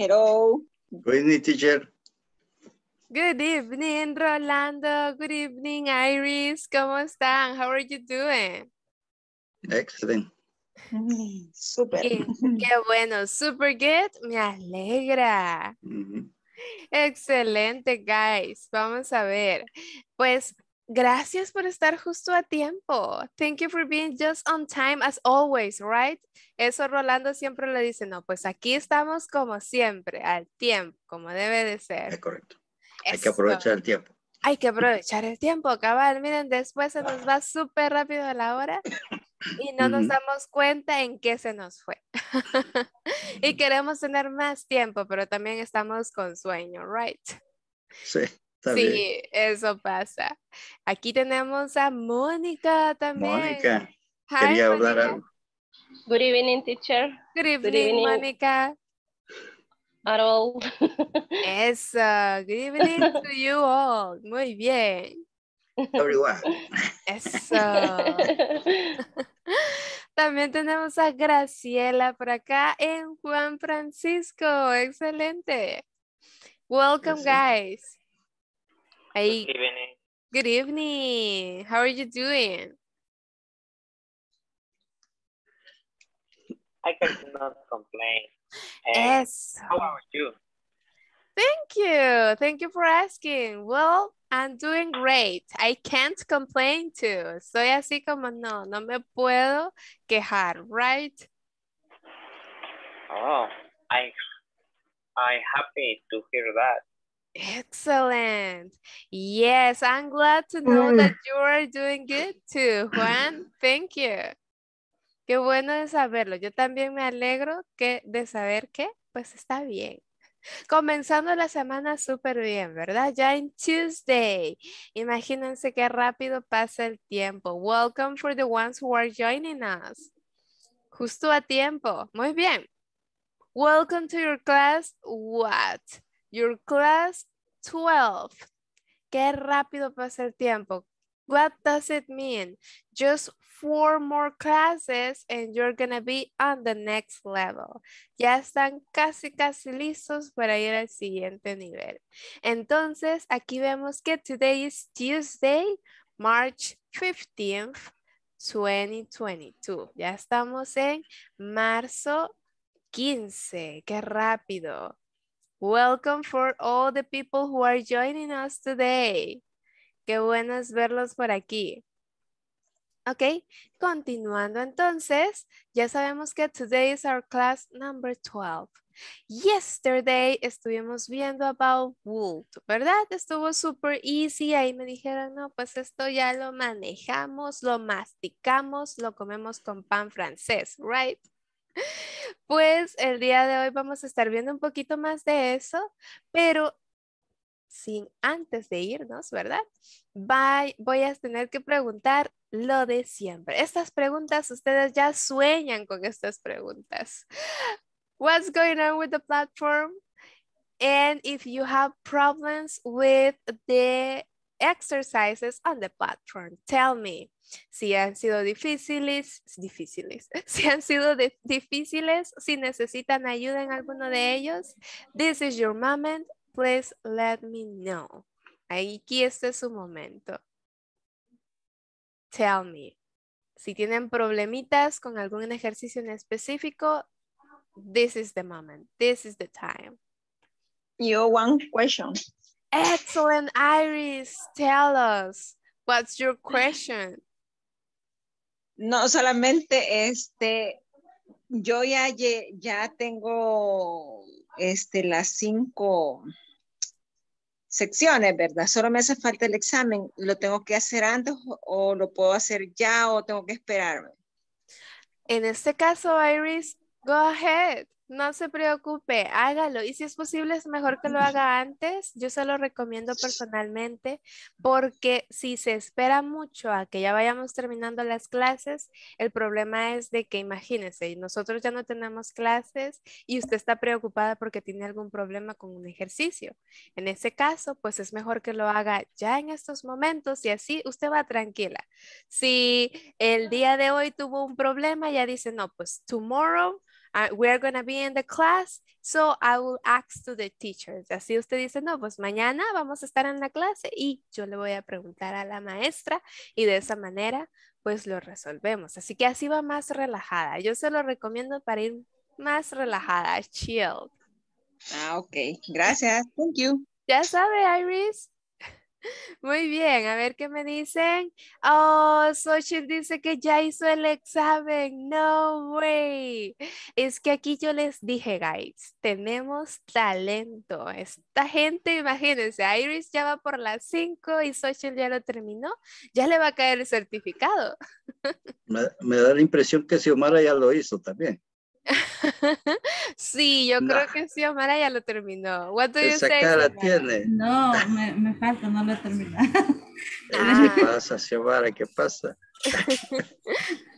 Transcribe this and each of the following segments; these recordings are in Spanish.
Hello. Good evening, teacher. Good evening, Rolando. Good evening, Iris. ¿Cómo están? How are you doing? Excellent. Mm, super. Qué, bueno, super good. Me alegra. Mm-hmm. Excelente, guys. Vamos a ver. Pues Gracias por estar justo a tiempo. Thank you for being just on time as always, right? Eso Rolando siempre le dice, no, pues aquí estamos como siempre, al tiempo, como debe de ser. Es correcto. Hay que aprovechar el tiempo. Hay que aprovechar el tiempo, cabal. Miren, después se nos va súper rápido la hora y no nos damos cuenta en qué se nos fue. y queremos tener más tiempo, pero también estamos con sueño, right? Sí sí, eso pasa. Aquí tenemos a Mónica también. Mónica, quería hablar algo. Good evening, teacher. Good evening, Mónica. At all. Eso, good evening to you all. Muy bien. Everyone. Eso. También tenemos a Graciela por acá en Juan Francisco. Excelente. Welcome, guys. Good evening. Good evening. How are you doing? I cannot complain. And yes. How are you? Thank you. Thank you for asking. Well, I'm doing great. I can't complain too. Soy así como no, no me puedo quejar, right? Oh, I I'm happy to hear that. Excellent. Yes, I'm glad to know that you are doing good too, Juan. Thank you. Qué bueno de saberlo. Yo también me alegro que, de saber que pues está bien. Comenzando la semana súper bien, ¿verdad? Ya en Tuesday. Imagínense qué rápido pasa el tiempo. Welcome for the ones who are joining us. Justo a tiempo. Muy bien. Welcome to your class. What? Your class 12. Qué rápido pasa el tiempo. What does it mean? Just four more classes and you're gonna be on the next level. Ya están casi, casi listos para ir al siguiente nivel. Entonces, aquí vemos que today is Tuesday, March 15th, 2022. Ya estamos en marzo 15. ¡Qué rápido! Welcome for all the people who are joining us today. Qué bueno es verlos por aquí. Ok, continuando entonces, ya sabemos que today is our class number 12. Yesterday estuvimos viendo about wood, ¿verdad? Estuvo super easy, ahí me dijeron, no, pues esto ya lo manejamos, lo masticamos, lo comemos con pan francés, right? Pues el día de hoy vamos a estar viendo un poquito más de eso, pero sin antes de irnos, ¿verdad? voy a tener que preguntar lo de siempre. Estas preguntas, ustedes ya sueñan con estas preguntas. What's going on with the platform? And if you have problems with the exercises on the platform. Tell me si han sido difíciles, difíciles, si han sido difíciles, si necesitan ayuda en alguno de ellos. This is your moment. Please let me know. Aquí este es su momento. Tell me. Si tienen problemitas con algún ejercicio en específico, this is the moment. This is the time. You one question. Excellent, Iris. Tell us, what's your question? No, solamente este, yo ya, ya tengo este, las cinco secciones, ¿verdad? Solo me hace falta el examen. ¿Lo tengo que hacer antes o lo puedo hacer ya o tengo que esperarme? En este caso, Iris, go ahead. No se preocupe, hágalo. Y si es posible, es mejor que lo haga antes. Yo se lo recomiendo personalmente porque si se espera mucho a que ya vayamos terminando las clases, el problema es de que imagínense, nosotros ya no tenemos clases y usted está preocupada porque tiene algún problema con un ejercicio. En ese caso, pues es mejor que lo haga ya en estos momentos y así usted va tranquila. Si el día de hoy tuvo un problema, ya dice, no, pues tomorrow Uh, going to be in the class, so I will ask to the teacher. Así usted dice, no, pues mañana vamos a estar en la clase y yo le voy a preguntar a la maestra y de esa manera pues lo resolvemos. Así que así va más relajada. Yo se lo recomiendo para ir más relajada, chill. Ah, ok. Gracias. Thank you. Ya sabe, Iris. Muy bien, a ver qué me dicen. Oh, Xochitl dice que ya hizo el examen. No way. Es que aquí yo les dije, guys, tenemos talento. Esta gente, imagínense, Iris ya va por las 5 y Xochitl ya lo terminó. Ya le va a caer el certificado. Me, me da la impresión que Xiomara ya lo hizo también. sí, yo creo que sí, ya lo terminó. No, me, falta, no lo he ¿Qué ah. pasa, Xiomara? ¿Qué pasa?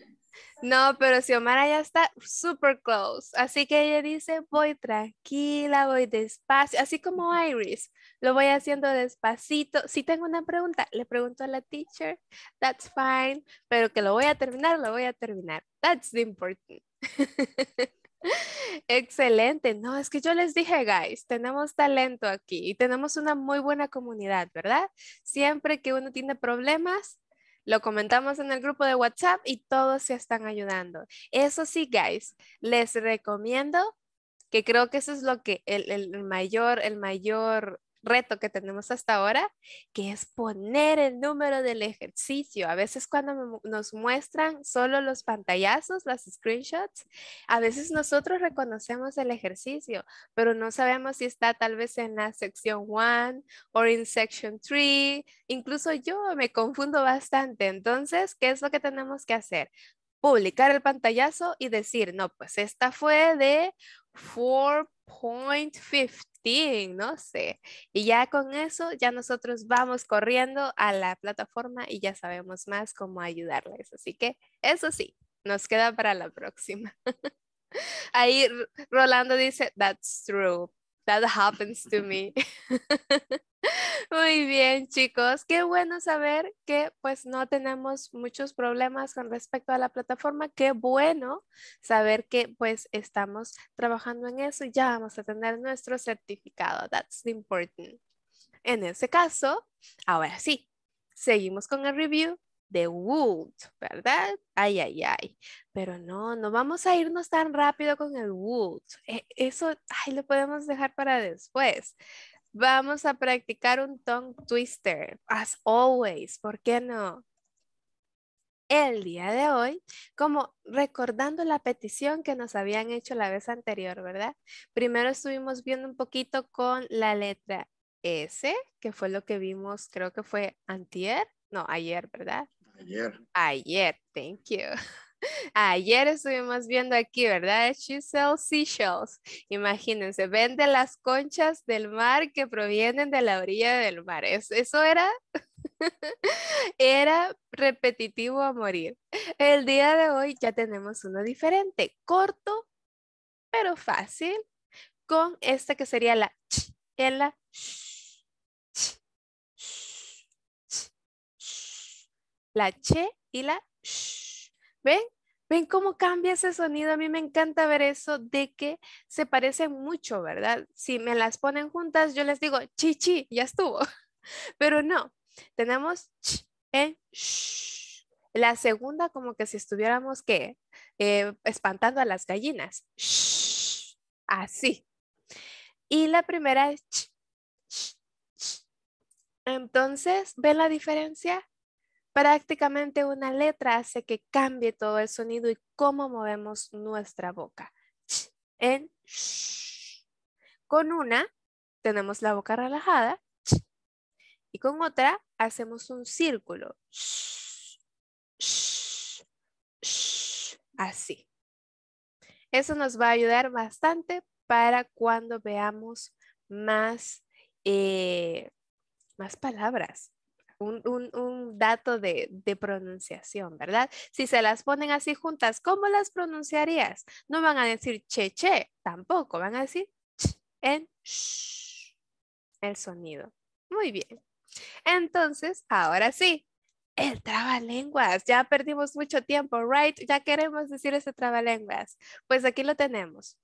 No, pero Xiomara ya está super close. Así que ella dice, voy tranquila, voy despacio. Así como Iris, lo voy haciendo despacito. Si tengo una pregunta, le pregunto a la teacher. That's fine. Pero que lo voy a terminar, lo voy a terminar. That's the important. Excelente, no, es que yo les dije, guys, tenemos talento aquí y tenemos una muy buena comunidad, ¿verdad? Siempre que uno tiene problemas, lo comentamos en el grupo de WhatsApp y todos se están ayudando. Eso sí, guys, les recomiendo que creo que eso es lo que el, el mayor, el mayor reto que tenemos hasta ahora, que es poner el número del ejercicio. A veces cuando nos muestran solo los pantallazos, las screenshots, a veces nosotros reconocemos el ejercicio, pero no sabemos si está tal vez en la sección 1 o en section 3. Incluso yo me confundo bastante. Entonces, ¿qué es lo que tenemos que hacer? publicar el pantallazo y decir, no, pues esta fue de 4 .15, no sé. Y ya con eso, ya nosotros vamos corriendo a la plataforma y ya sabemos más cómo ayudarles. Así que eso sí, nos queda para la próxima. Ahí Rolando dice, that's true. That happens to me. Muy bien, chicos. Qué bueno saber que pues no tenemos muchos problemas con respecto a la plataforma. Qué bueno saber que pues estamos trabajando en eso y ya vamos a tener nuestro certificado. That's important. En ese caso, ahora sí, seguimos con el review de wood ¿verdad? Ay, ay, ay. Pero no, no vamos a irnos tan rápido con el wood e, Eso, ay, lo podemos dejar para después. Vamos a practicar un tongue twister, as always, ¿por qué no? El día de hoy, como recordando la petición que nos habían hecho la vez anterior, ¿verdad? Primero estuvimos viendo un poquito con la letra S, que fue lo que vimos, creo que fue antier, no, ayer, ¿verdad? Ayer. Ayer, thank you. Ayer estuvimos viendo aquí, ¿verdad? She sells seashells. Imagínense, vende las conchas del mar que provienen de la orilla del mar. Eso era, era repetitivo a morir. El día de hoy ya tenemos uno diferente, corto, pero fácil, con esta que sería la ch en la sh, La che y la sh. ¿Ven? ¿Ven cómo cambia ese sonido? A mí me encanta ver eso de que se parecen mucho, ¿verdad? Si me las ponen juntas, yo les digo, chichi, ya estuvo. Pero no, tenemos ch en sh. La segunda como que si estuviéramos que eh, espantando a las gallinas. Sh, así. Y la primera es Entonces, ¿ven la diferencia? Prácticamente una letra hace que cambie todo el sonido y cómo movemos nuestra boca. En Con una tenemos la boca relajada y con otra hacemos un círculo. así. Eso nos va a ayudar bastante para cuando veamos más, eh, más palabras un, dato de, pronunciación, ¿verdad? Si se las ponen así juntas, ¿cómo las pronunciarías? No van a decir che, che, tampoco, van a decir en sh, el sonido. Muy bien. Entonces, ahora sí, el trabalenguas. Ya perdimos mucho tiempo, right? Ya queremos decir ese trabalenguas. Pues aquí lo tenemos.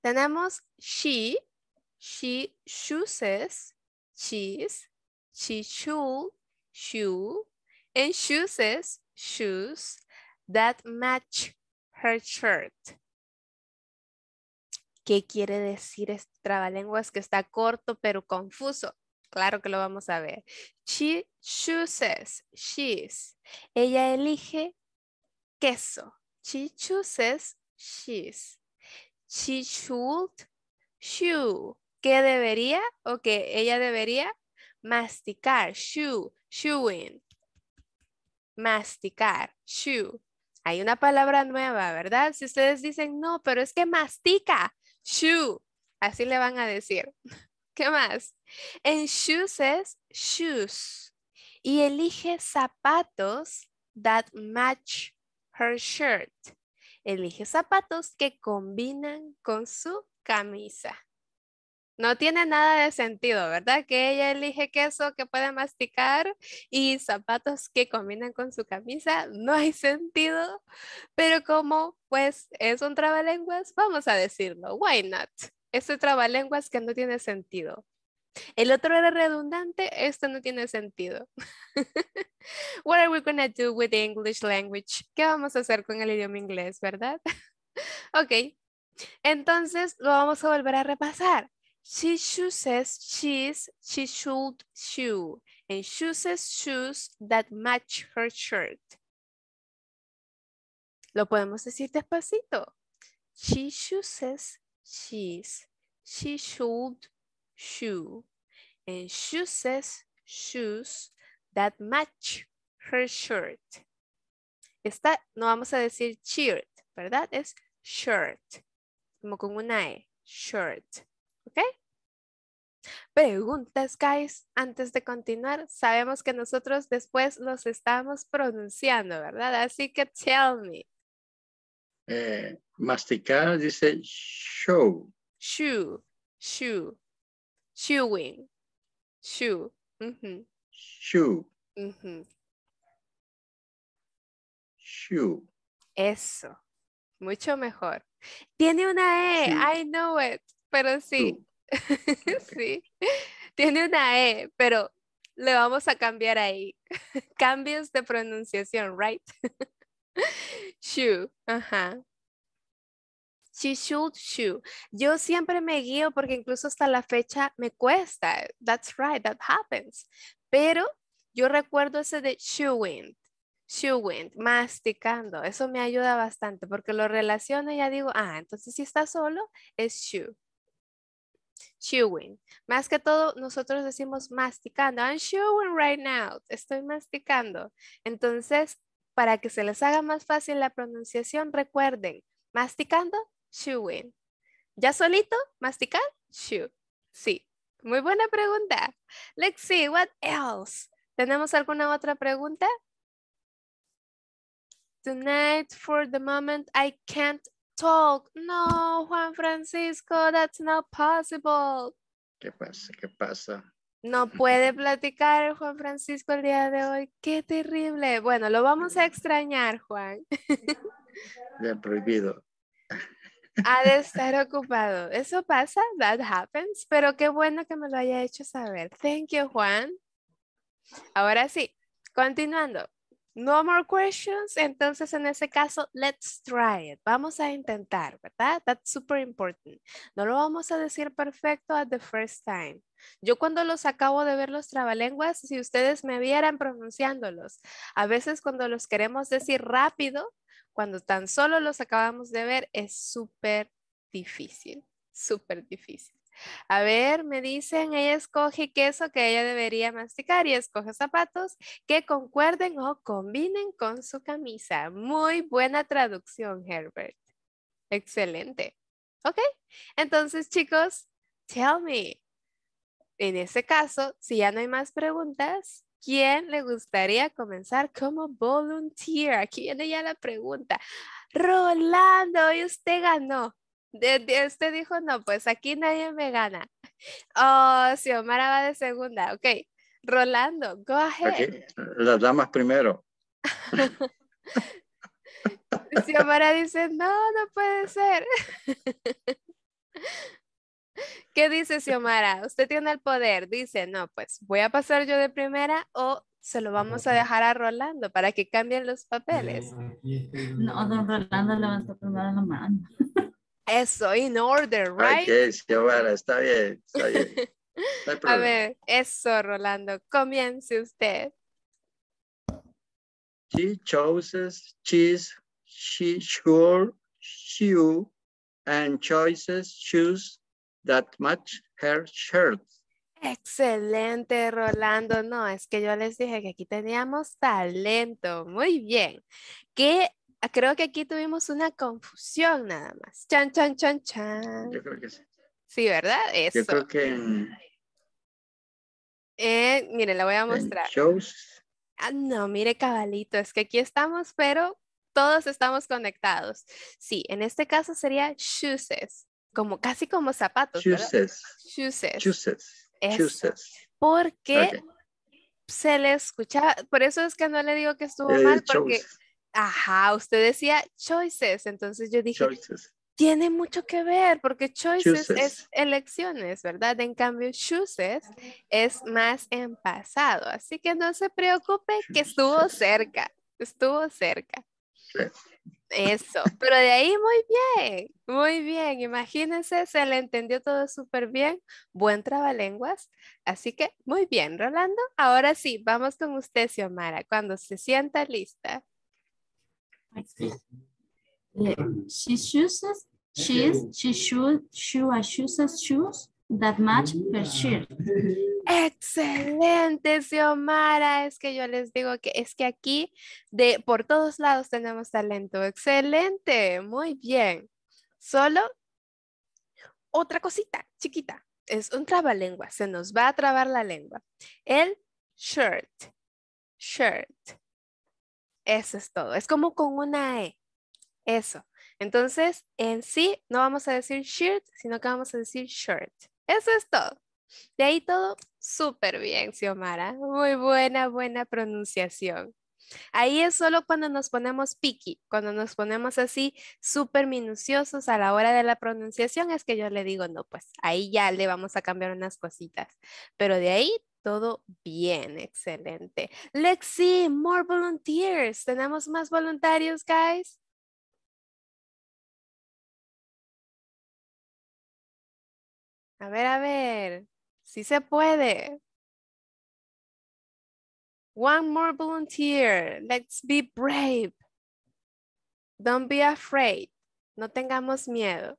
Tenemos she, she chooses, cheese, she, should, shoe, and shoes that match her shirt. ¿Qué quiere decir este trabalenguas que está corto pero confuso? Claro que lo vamos a ver. She chooses, she's. Ella elige queso. She chooses, she's. She should, shoe. ¿Qué debería o qué ella debería? Masticar, shoe, chewing. Masticar, shoe, Hay una palabra nueva, ¿verdad? Si ustedes dicen, no, pero es que mastica, shoe, Así le van a decir. ¿Qué más? En shoes es shoes. Y elige zapatos that match her shirt. Elige zapatos que combinan con su camisa. No tiene nada de sentido, ¿verdad? Que ella elige queso que puede masticar y zapatos que combinan con su camisa. No hay sentido. Pero como, pues, es un trabalenguas, vamos a decirlo. Why not? Este trabalenguas que no tiene sentido. El otro era redundante, esto no tiene sentido. What are we gonna do with the English language? ¿Qué vamos a hacer con el idioma inglés, verdad? ok, entonces lo vamos a volver a repasar. She chooses shoes. she should shoe and chooses shoes that match her shirt. Lo podemos decir despacito. She chooses shoes. she should shoe and chooses shoes that match her shirt. Esta no vamos a decir shirt, ¿verdad? Es shirt, como con una E, shirt. ¿Ok? Preguntas, guys, antes de continuar. Sabemos que nosotros después los estamos pronunciando, ¿verdad? Así que tell me. Eh, masticar dice show. Shoe, shoe, chewing, shoe. Shoe. Eso. Mucho mejor. Tiene una E. I know it pero sí. sí. Tiene una E, pero le vamos a cambiar ahí. Cambios de pronunciación, right? shoe, ajá. She should shoe. Yo siempre me guío porque incluso hasta la fecha me cuesta. That's right, that happens. Pero yo recuerdo ese de shu wind, masticando. Eso me ayuda bastante porque lo relaciono y ya digo, ah, entonces si está solo es shoe chewing. Más que todo, nosotros decimos masticando. I'm chewing right now. Estoy masticando. Entonces, para que se les haga más fácil la pronunciación, recuerden, masticando, chewing. ¿Ya solito? Masticar, chew. Sí. Muy buena pregunta. Let's see, what else? ¿Tenemos alguna otra pregunta? Tonight, for the moment, I can't talk. No, Juan Francisco, that's not possible. ¿Qué pasa? ¿Qué pasa? No puede platicar Juan Francisco el día de hoy. Qué terrible. Bueno, lo vamos a extrañar, Juan. prohibido. Ha de estar ocupado. Eso pasa, that happens, pero qué bueno que me lo haya hecho saber. Thank you, Juan. Ahora sí, continuando. No more questions. Entonces, en ese caso, let's try it. Vamos a intentar, ¿verdad? That's super important. No lo vamos a decir perfecto at the first time. Yo cuando los acabo de ver los trabalenguas, si ustedes me vieran pronunciándolos, a veces cuando los queremos decir rápido, cuando tan solo los acabamos de ver, es súper difícil, súper difícil. A ver, me dicen, ella escoge queso que ella debería masticar y escoge zapatos que concuerden o combinen con su camisa. Muy buena traducción, Herbert. Excelente. ¿Ok? Entonces, chicos, tell me. En ese caso, si ya no hay más preguntas, ¿quién le gustaría comenzar como volunteer? Aquí viene ya la pregunta. Rolando, y usted ganó. De, usted dijo, no, pues aquí nadie me gana. Oh, Xiomara va de segunda. Ok. Rolando, go ahead. las damas primero. Xiomara dice, no, no puede ser. ¿Qué dice Xiomara? Usted tiene el poder. Dice, no, pues voy a pasar yo de primera o se lo vamos a dejar a Rolando para que cambien los papeles. No, no, Rolando levantó primero la mano. Eso, in order, right? Ok, Giovanna, está bien, está bien. A ver, eso, Rolando, comience usted. She chooses, cheese, she sure, shoe, and choices shoes that match her shirt. Excelente, Rolando. No, es que yo les dije que aquí teníamos talento. Muy bien. ¿Qué Ah, creo que aquí tuvimos una confusión nada más. Chan, chan, chan, chan. Yo creo que sí. Sí, ¿verdad? Eso. Yo creo que eh, Mire, la voy a mostrar. Ah, no, mire, cabalito, es que aquí estamos, pero todos estamos conectados. Sí, en este caso sería shoes, como casi como zapatos. Shoes. Shoes. Shoes. Porque se le escuchaba, por eso es que no le digo que estuvo eh, mal, porque... Ajá, usted decía choices, entonces yo dije, tiene mucho que ver, porque choices, es elecciones, ¿verdad? En cambio, choices es más en pasado, así que no se preocupe que estuvo cerca, estuvo cerca. Eso, pero de ahí muy bien, muy bien, imagínense, se le entendió todo súper bien, buen trabalenguas, así que muy bien, Rolando, ahora sí, vamos con usted, Xiomara, cuando se sienta lista. She shoes that match her shirt. Excelente, Xiomara. Es que yo les digo que es que aquí de por todos lados tenemos talento. Excelente, muy bien. Solo otra cosita chiquita. Es un trabalengua. Se nos va a trabar la lengua. El shirt. Shirt. Eso es todo. Es como con una E. Eso. Entonces, en sí, no vamos a decir shirt, sino que vamos a decir shirt. Eso es todo. De ahí todo súper bien, Xiomara. Muy buena, buena pronunciación. Ahí es solo cuando nos ponemos picky, cuando nos ponemos así súper minuciosos a la hora de la pronunciación, es que yo le digo, no, pues ahí ya le vamos a cambiar unas cositas. Pero de ahí todo bien, excelente. Let's see more volunteers. ¿Tenemos más voluntarios, guys? A ver, a ver. Sí se puede. One more volunteer. Let's be brave. Don't be afraid. No tengamos miedo.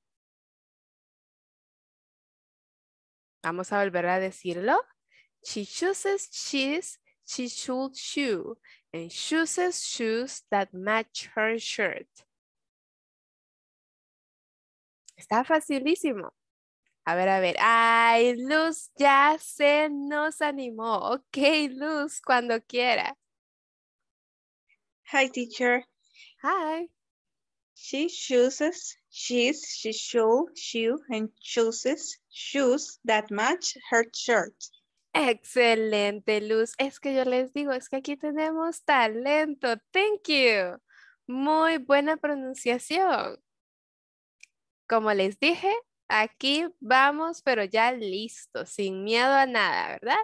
Vamos a volver a decirlo. She chooses cheese she should shoe and chooses shoes that match her shirt. Está facilísimo. A ver, a ver. Ay, Luz ya se nos animó. Ok, Luz, cuando quiera. Hi, teacher. Hi. She chooses she's she should shoe and chooses shoes that match her shirt. Excelente, Luz. Es que yo les digo, es que aquí tenemos talento. Thank you. Muy buena pronunciación. Como les dije, aquí vamos, pero ya listo, sin miedo a nada, ¿verdad?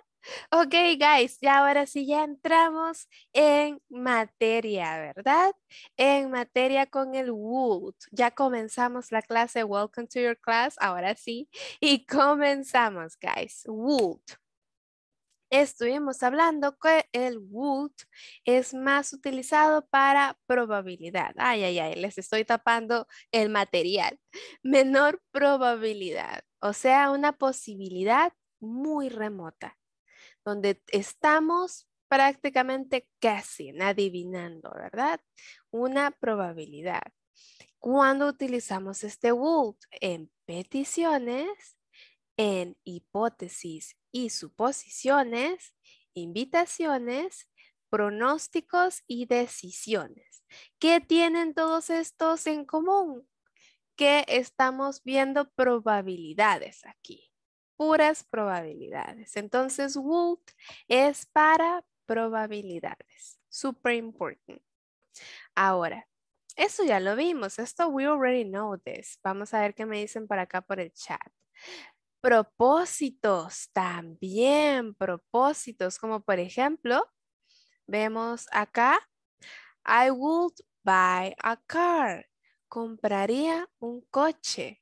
Ok, guys, ya ahora sí ya entramos en materia, ¿verdad? En materia con el wood. Ya comenzamos la clase Welcome to your class, ahora sí. Y comenzamos, guys. Wood estuvimos hablando que el would es más utilizado para probabilidad. Ay, ay, ay, les estoy tapando el material. Menor probabilidad, o sea, una posibilidad muy remota, donde estamos prácticamente casi adivinando, ¿verdad? Una probabilidad. Cuando utilizamos este would en peticiones, en hipótesis y suposiciones, invitaciones, pronósticos y decisiones. ¿Qué tienen todos estos en común? Que estamos viendo probabilidades aquí, puras probabilidades. Entonces, would es para probabilidades, super importante. Ahora, eso ya lo vimos, esto we already know this. Vamos a ver qué me dicen para acá por el chat propósitos, también propósitos, como por ejemplo, vemos acá, I would buy a car, compraría un coche.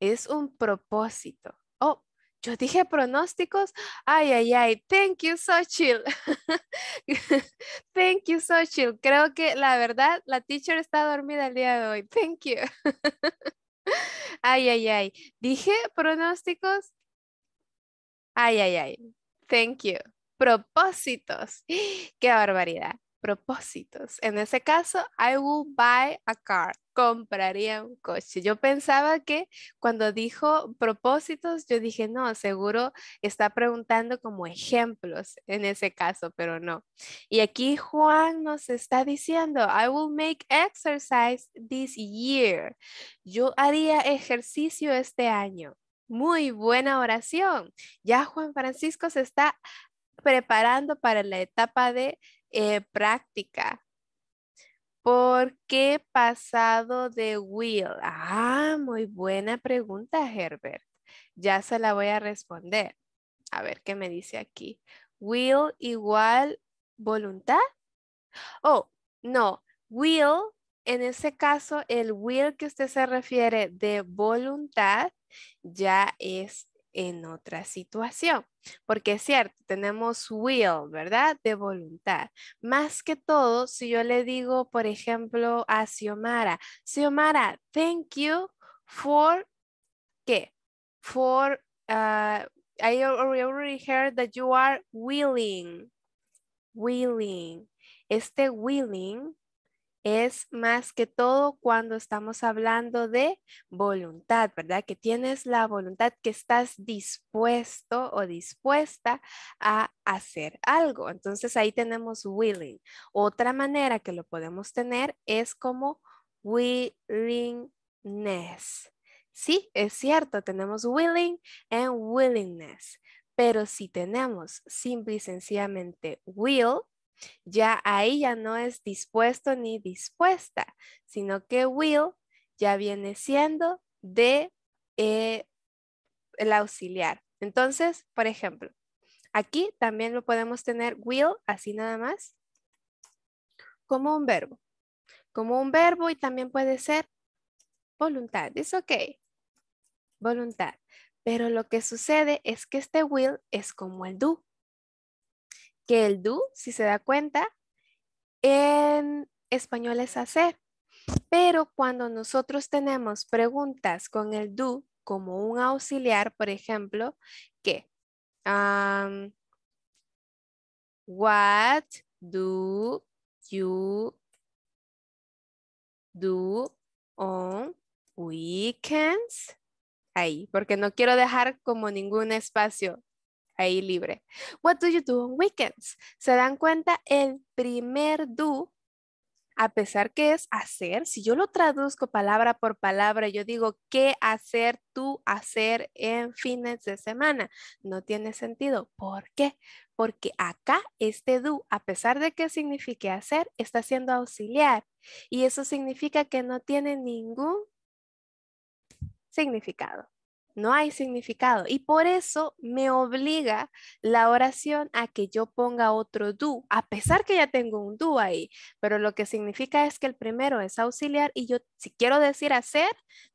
Es un propósito. Oh, yo dije pronósticos. Ay, ay, ay. Thank you, Sochil. Thank you, Sochil. Creo que la verdad, la teacher está dormida el día de hoy. Thank you. Ay, ay, ay. ¿Dije pronósticos? Ay, ay, ay. Thank you. Propósitos. Qué barbaridad. Propósitos. En ese caso, I will buy a car compraría un coche. Yo pensaba que cuando dijo propósitos, yo dije, no, seguro está preguntando como ejemplos en ese caso, pero no. Y aquí Juan nos está diciendo, I will make exercise this year. Yo haría ejercicio este año. Muy buena oración. Ya Juan Francisco se está preparando para la etapa de eh, práctica ¿Por qué pasado de will? Ah, muy buena pregunta, Herbert. Ya se la voy a responder. A ver qué me dice aquí. Will igual voluntad. Oh, no. Will, en ese caso, el will que usted se refiere de voluntad ya es en otra situación. Porque es cierto, tenemos will, ¿verdad? De voluntad. Más que todo, si yo le digo, por ejemplo, a Xiomara, Xiomara, thank you for, ¿qué? For, ah, I already heard that you are willing. Willing. Este willing es más que todo cuando estamos hablando de voluntad, ¿verdad? Que tienes la voluntad, que estás dispuesto o dispuesta a hacer algo. Entonces ahí tenemos willing. Otra manera que lo podemos tener es como willingness. Sí, es cierto, tenemos willing and willingness. Pero si tenemos simple y sencillamente will, ya ahí ya no es dispuesto ni dispuesta, sino que will ya viene siendo de eh, el auxiliar. Entonces, por ejemplo, aquí también lo podemos tener will así nada más como un verbo. Como un verbo y también puede ser voluntad. Es ok. Voluntad. Pero lo que sucede es que este will es como el do que el do, si se da cuenta, en español es hacer. Pero cuando nosotros tenemos preguntas con el do como un auxiliar, por ejemplo, que What do you do on weekends? Ahí, porque no quiero dejar como ningún espacio ahí libre. What do you do on weekends? ¿Se dan cuenta? El primer do, a pesar que es hacer, si yo lo traduzco palabra por palabra, yo digo, ¿qué hacer tú hacer en fines de semana? No tiene sentido. ¿Por qué? Porque acá este do, a pesar de que signifique hacer, está siendo auxiliar. Y eso significa que no tiene ningún significado no hay significado. Y por eso me obliga la oración a que yo ponga otro do, a pesar que ya tengo un do ahí, pero lo que significa es que el primero es auxiliar y yo si quiero decir hacer,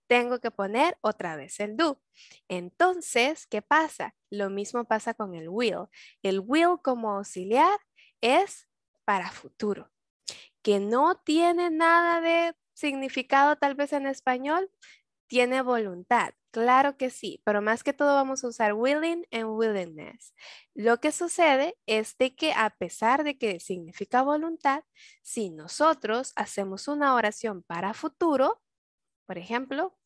tengo que poner otra vez el do. Entonces, ¿qué pasa? Lo mismo pasa con el will. El will como auxiliar es para futuro, que no tiene nada de significado tal vez en español, tiene voluntad. Claro que sí, pero más que todo vamos a usar willing and willingness. Lo que sucede es de que a pesar de que significa voluntad, si nosotros hacemos una oración para futuro, por ejemplo,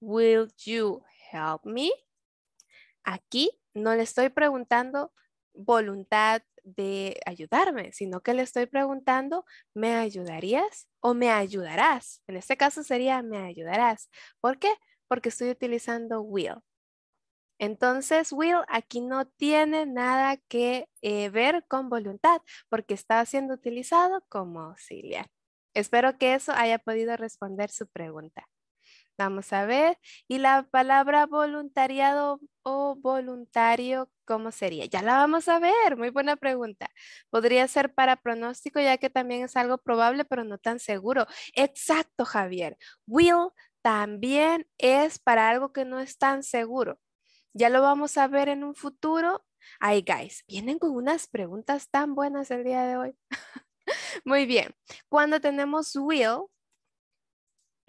will you help me? Aquí no le estoy preguntando voluntad de ayudarme, sino que le estoy preguntando, ¿me ayudarías o me ayudarás? En este caso sería, ¿me ayudarás? ¿Por qué? porque estoy utilizando will. Entonces, will aquí no tiene nada que eh, ver con voluntad porque está siendo utilizado como auxiliar. Espero que eso haya podido responder su pregunta. Vamos a ver. Y la palabra voluntariado o voluntario, ¿cómo sería? Ya la vamos a ver. Muy buena pregunta. Podría ser para pronóstico, ya que también es algo probable, pero no tan seguro. Exacto, Javier. Will también es para algo que no es tan seguro. Ya lo vamos a ver en un futuro. Ay, guys, vienen con unas preguntas tan buenas el día de hoy. Muy bien. Cuando tenemos will,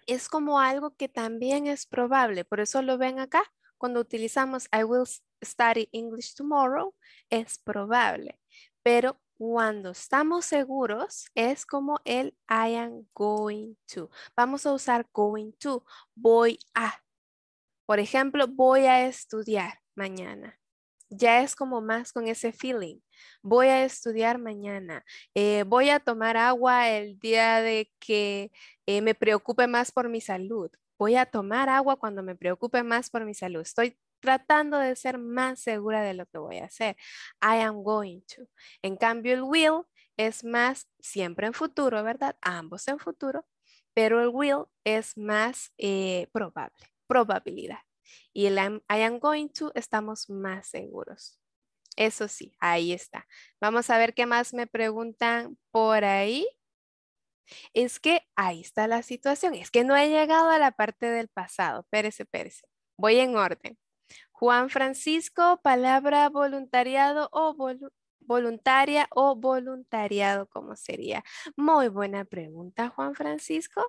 es como algo que también es probable. Por eso lo ven acá. Cuando utilizamos I will study English tomorrow, es probable. Pero cuando estamos seguros es como el I am going to. Vamos a usar going to, voy a. Por ejemplo, voy a estudiar mañana. Ya es como más con ese feeling. Voy a estudiar mañana. Eh, voy a tomar agua el día de que eh, me preocupe más por mi salud. Voy a tomar agua cuando me preocupe más por mi salud. Estoy tratando de ser más segura de lo que voy a hacer. I am going to. En cambio, el will es más siempre en futuro, ¿verdad? Ambos en futuro, pero el will es más eh, probable, probabilidad. Y el I am going to estamos más seguros. Eso sí, ahí está. Vamos a ver qué más me preguntan por ahí. Es que ahí está la situación. Es que no he llegado a la parte del pasado. Pérese, pérese. Voy en orden. Juan Francisco, palabra voluntariado o voluntaria o voluntariado, ¿cómo sería? Muy buena pregunta, Juan Francisco.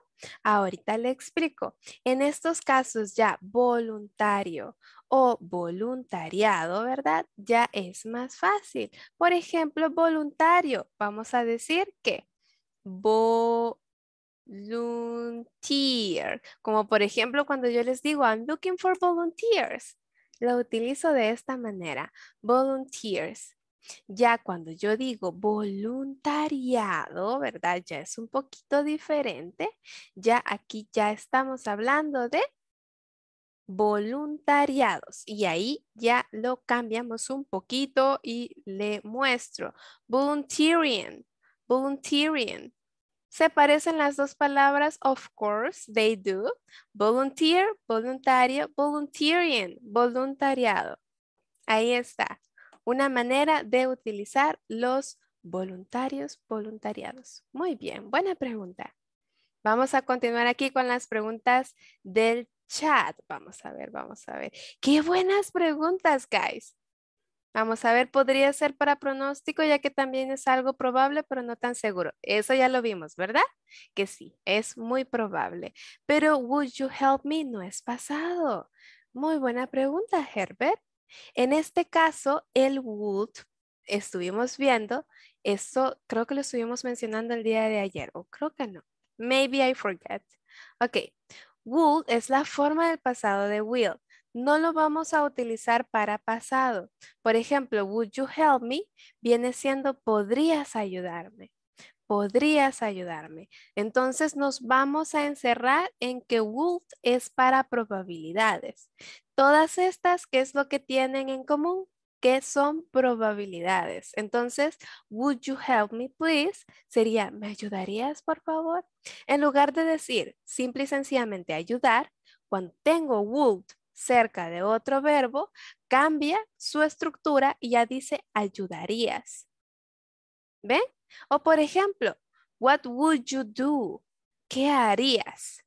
Ahorita le explico. En estos casos ya voluntario o voluntariado, ¿verdad? Ya es más fácil. Por ejemplo, voluntario, vamos a decir que volunteer, como por ejemplo cuando yo les digo, I'm looking for volunteers. Lo utilizo de esta manera, volunteers. Ya cuando yo digo voluntariado, ¿verdad? Ya es un poquito diferente. Ya aquí ya estamos hablando de voluntariados y ahí ya lo cambiamos un poquito y le muestro volunteering, volunteering, ¿Se parecen las dos palabras? Of course, they do. Volunteer, voluntario, volunteering, voluntariado. Ahí está. Una manera de utilizar los voluntarios, voluntariados. Muy bien, buena pregunta. Vamos a continuar aquí con las preguntas del chat. Vamos a ver, vamos a ver. Qué buenas preguntas, guys. Vamos a ver, podría ser para pronóstico, ya que también es algo probable, pero no tan seguro. Eso ya lo vimos, ¿verdad? Que sí, es muy probable. Pero would you help me no es pasado. Muy buena pregunta, Herbert. En este caso, el would estuvimos viendo, eso creo que lo estuvimos mencionando el día de ayer, o creo que no. Maybe I forget. Ok, would es la forma del pasado de will no lo vamos a utilizar para pasado. Por ejemplo, would you help me viene siendo podrías ayudarme. Podrías ayudarme. Entonces nos vamos a encerrar en que would es para probabilidades. Todas estas, ¿qué es lo que tienen en común? que son probabilidades. Entonces, would you help me please? Sería, ¿me ayudarías por favor? En lugar de decir simple y sencillamente ayudar, cuando tengo would cerca de otro verbo, cambia su estructura y ya dice ayudarías. ¿Ven? O por ejemplo, what would you do? ¿Qué harías?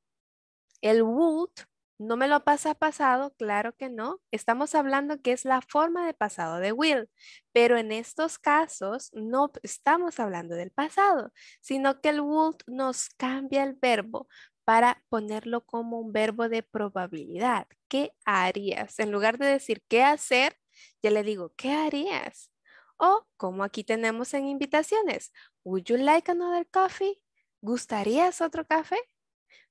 El would no me lo pasa pasado, claro que no. Estamos hablando que es la forma de pasado de will, pero en estos casos no estamos hablando del pasado, sino que el would nos cambia el verbo para ponerlo como un verbo de probabilidad. ¿Qué harías? En lugar de decir qué hacer, ya le digo, ¿qué harías? O como aquí tenemos en invitaciones, ¿Would you like another coffee? ¿Gustarías otro café?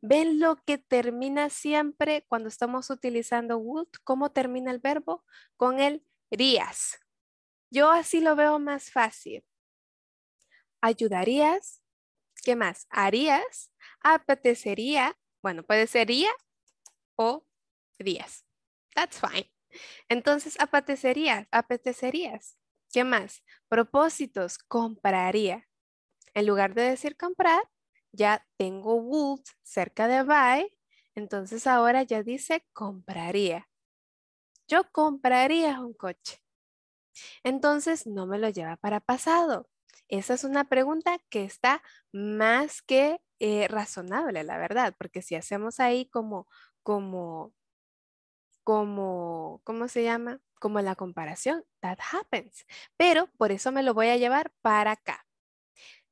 ¿Ven lo que termina siempre cuando estamos utilizando would? ¿Cómo termina el verbo? Con el rías. Yo así lo veo más fácil. ¿Ayudarías? ¿Qué más? ¿Harías? apetecería, bueno, puede o días. That's fine. Entonces, apetecería, apetecerías. ¿Qué más? Propósitos, compraría. En lugar de decir comprar, ya tengo would cerca de buy, entonces ahora ya dice compraría. Yo compraría un coche. Entonces no me lo lleva para pasado. Esa es una pregunta que está más que eh, razonable, la verdad, porque si hacemos ahí como, como, como, ¿cómo se llama? Como la comparación, that happens. Pero por eso me lo voy a llevar para acá.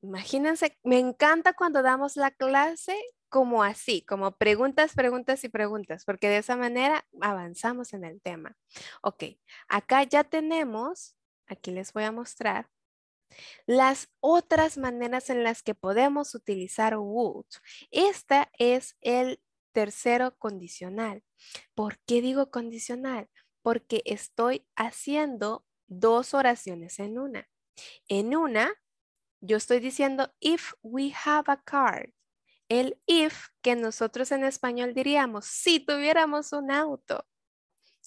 Imagínense, me encanta cuando damos la clase como así, como preguntas, preguntas y preguntas, porque de esa manera avanzamos en el tema. Ok, acá ya tenemos, aquí les voy a mostrar, las otras maneras en las que podemos utilizar would. Esta es el tercero condicional. ¿Por qué digo condicional? Porque estoy haciendo dos oraciones en una. En una, yo estoy diciendo if we have a car. El if que nosotros en español diríamos si tuviéramos un auto.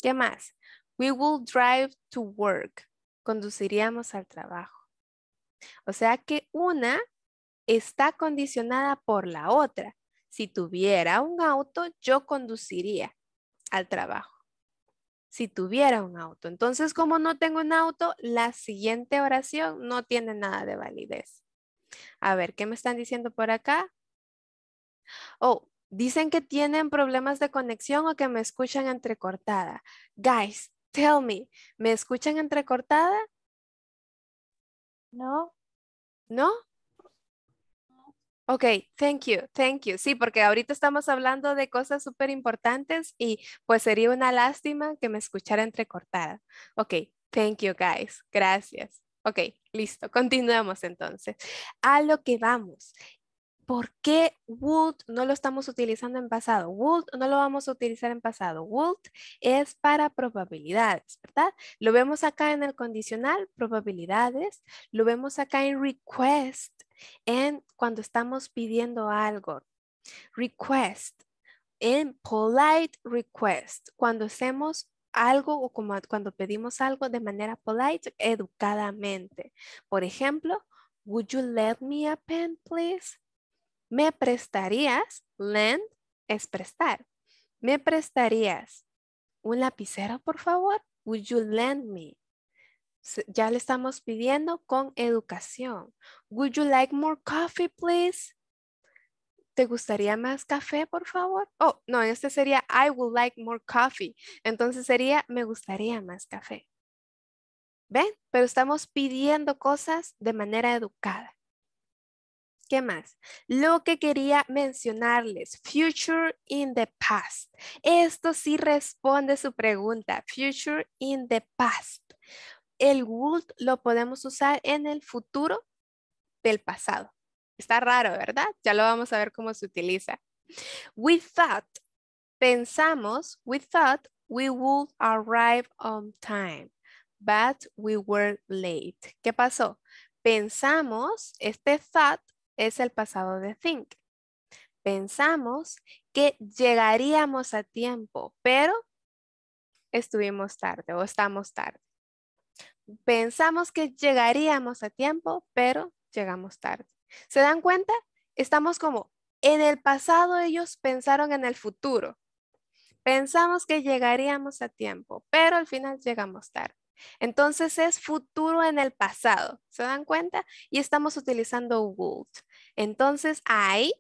¿Qué más? We will drive to work. Conduciríamos al trabajo. O sea que una está condicionada por la otra. Si tuviera un auto, yo conduciría al trabajo. Si tuviera un auto. Entonces, como no tengo un auto, la siguiente oración no tiene nada de validez. A ver, ¿qué me están diciendo por acá? Oh, dicen que tienen problemas de conexión o que me escuchan entrecortada. Guys, tell me, ¿me escuchan entrecortada? No. ¿No? Ok, thank you, thank you. Sí, porque ahorita estamos hablando de cosas súper importantes y pues sería una lástima que me escuchara entrecortada. Ok, thank you guys, gracias. Ok, listo, continuamos entonces. A lo que vamos ¿por qué would no lo estamos utilizando en pasado? Would no lo vamos a utilizar en pasado. Would es para probabilidades, ¿verdad? Lo vemos acá en el condicional, probabilidades. Lo vemos acá en request, en cuando estamos pidiendo algo. Request, en polite request, cuando hacemos algo o como cuando pedimos algo de manera polite, educadamente. Por ejemplo, would you let me a pen, please? ¿Me prestarías? Lend es prestar. ¿Me prestarías un lapicero, por favor? Would you lend me? Ya le estamos pidiendo con educación. Would you like more coffee, please? ¿Te gustaría más café, por favor? Oh, no, este sería I would like more coffee. Entonces sería me gustaría más café. ¿Ven? Pero estamos pidiendo cosas de manera educada. ¿Qué más? Lo que quería mencionarles, future in the past. Esto sí responde su pregunta, future in the past. El would lo podemos usar en el futuro del pasado. Está raro, ¿verdad? Ya lo vamos a ver cómo se utiliza. We thought, pensamos, we thought we would arrive on time, but we were late. ¿Qué pasó? Pensamos, este thought es el pasado de think. Pensamos que llegaríamos a tiempo, pero estuvimos tarde o estamos tarde. Pensamos que llegaríamos a tiempo, pero llegamos tarde. ¿Se dan cuenta? Estamos como, en el pasado ellos pensaron en el futuro. Pensamos que llegaríamos a tiempo, pero al final llegamos tarde. Entonces es futuro en el pasado. ¿Se dan cuenta? Y estamos utilizando would. Entonces ahí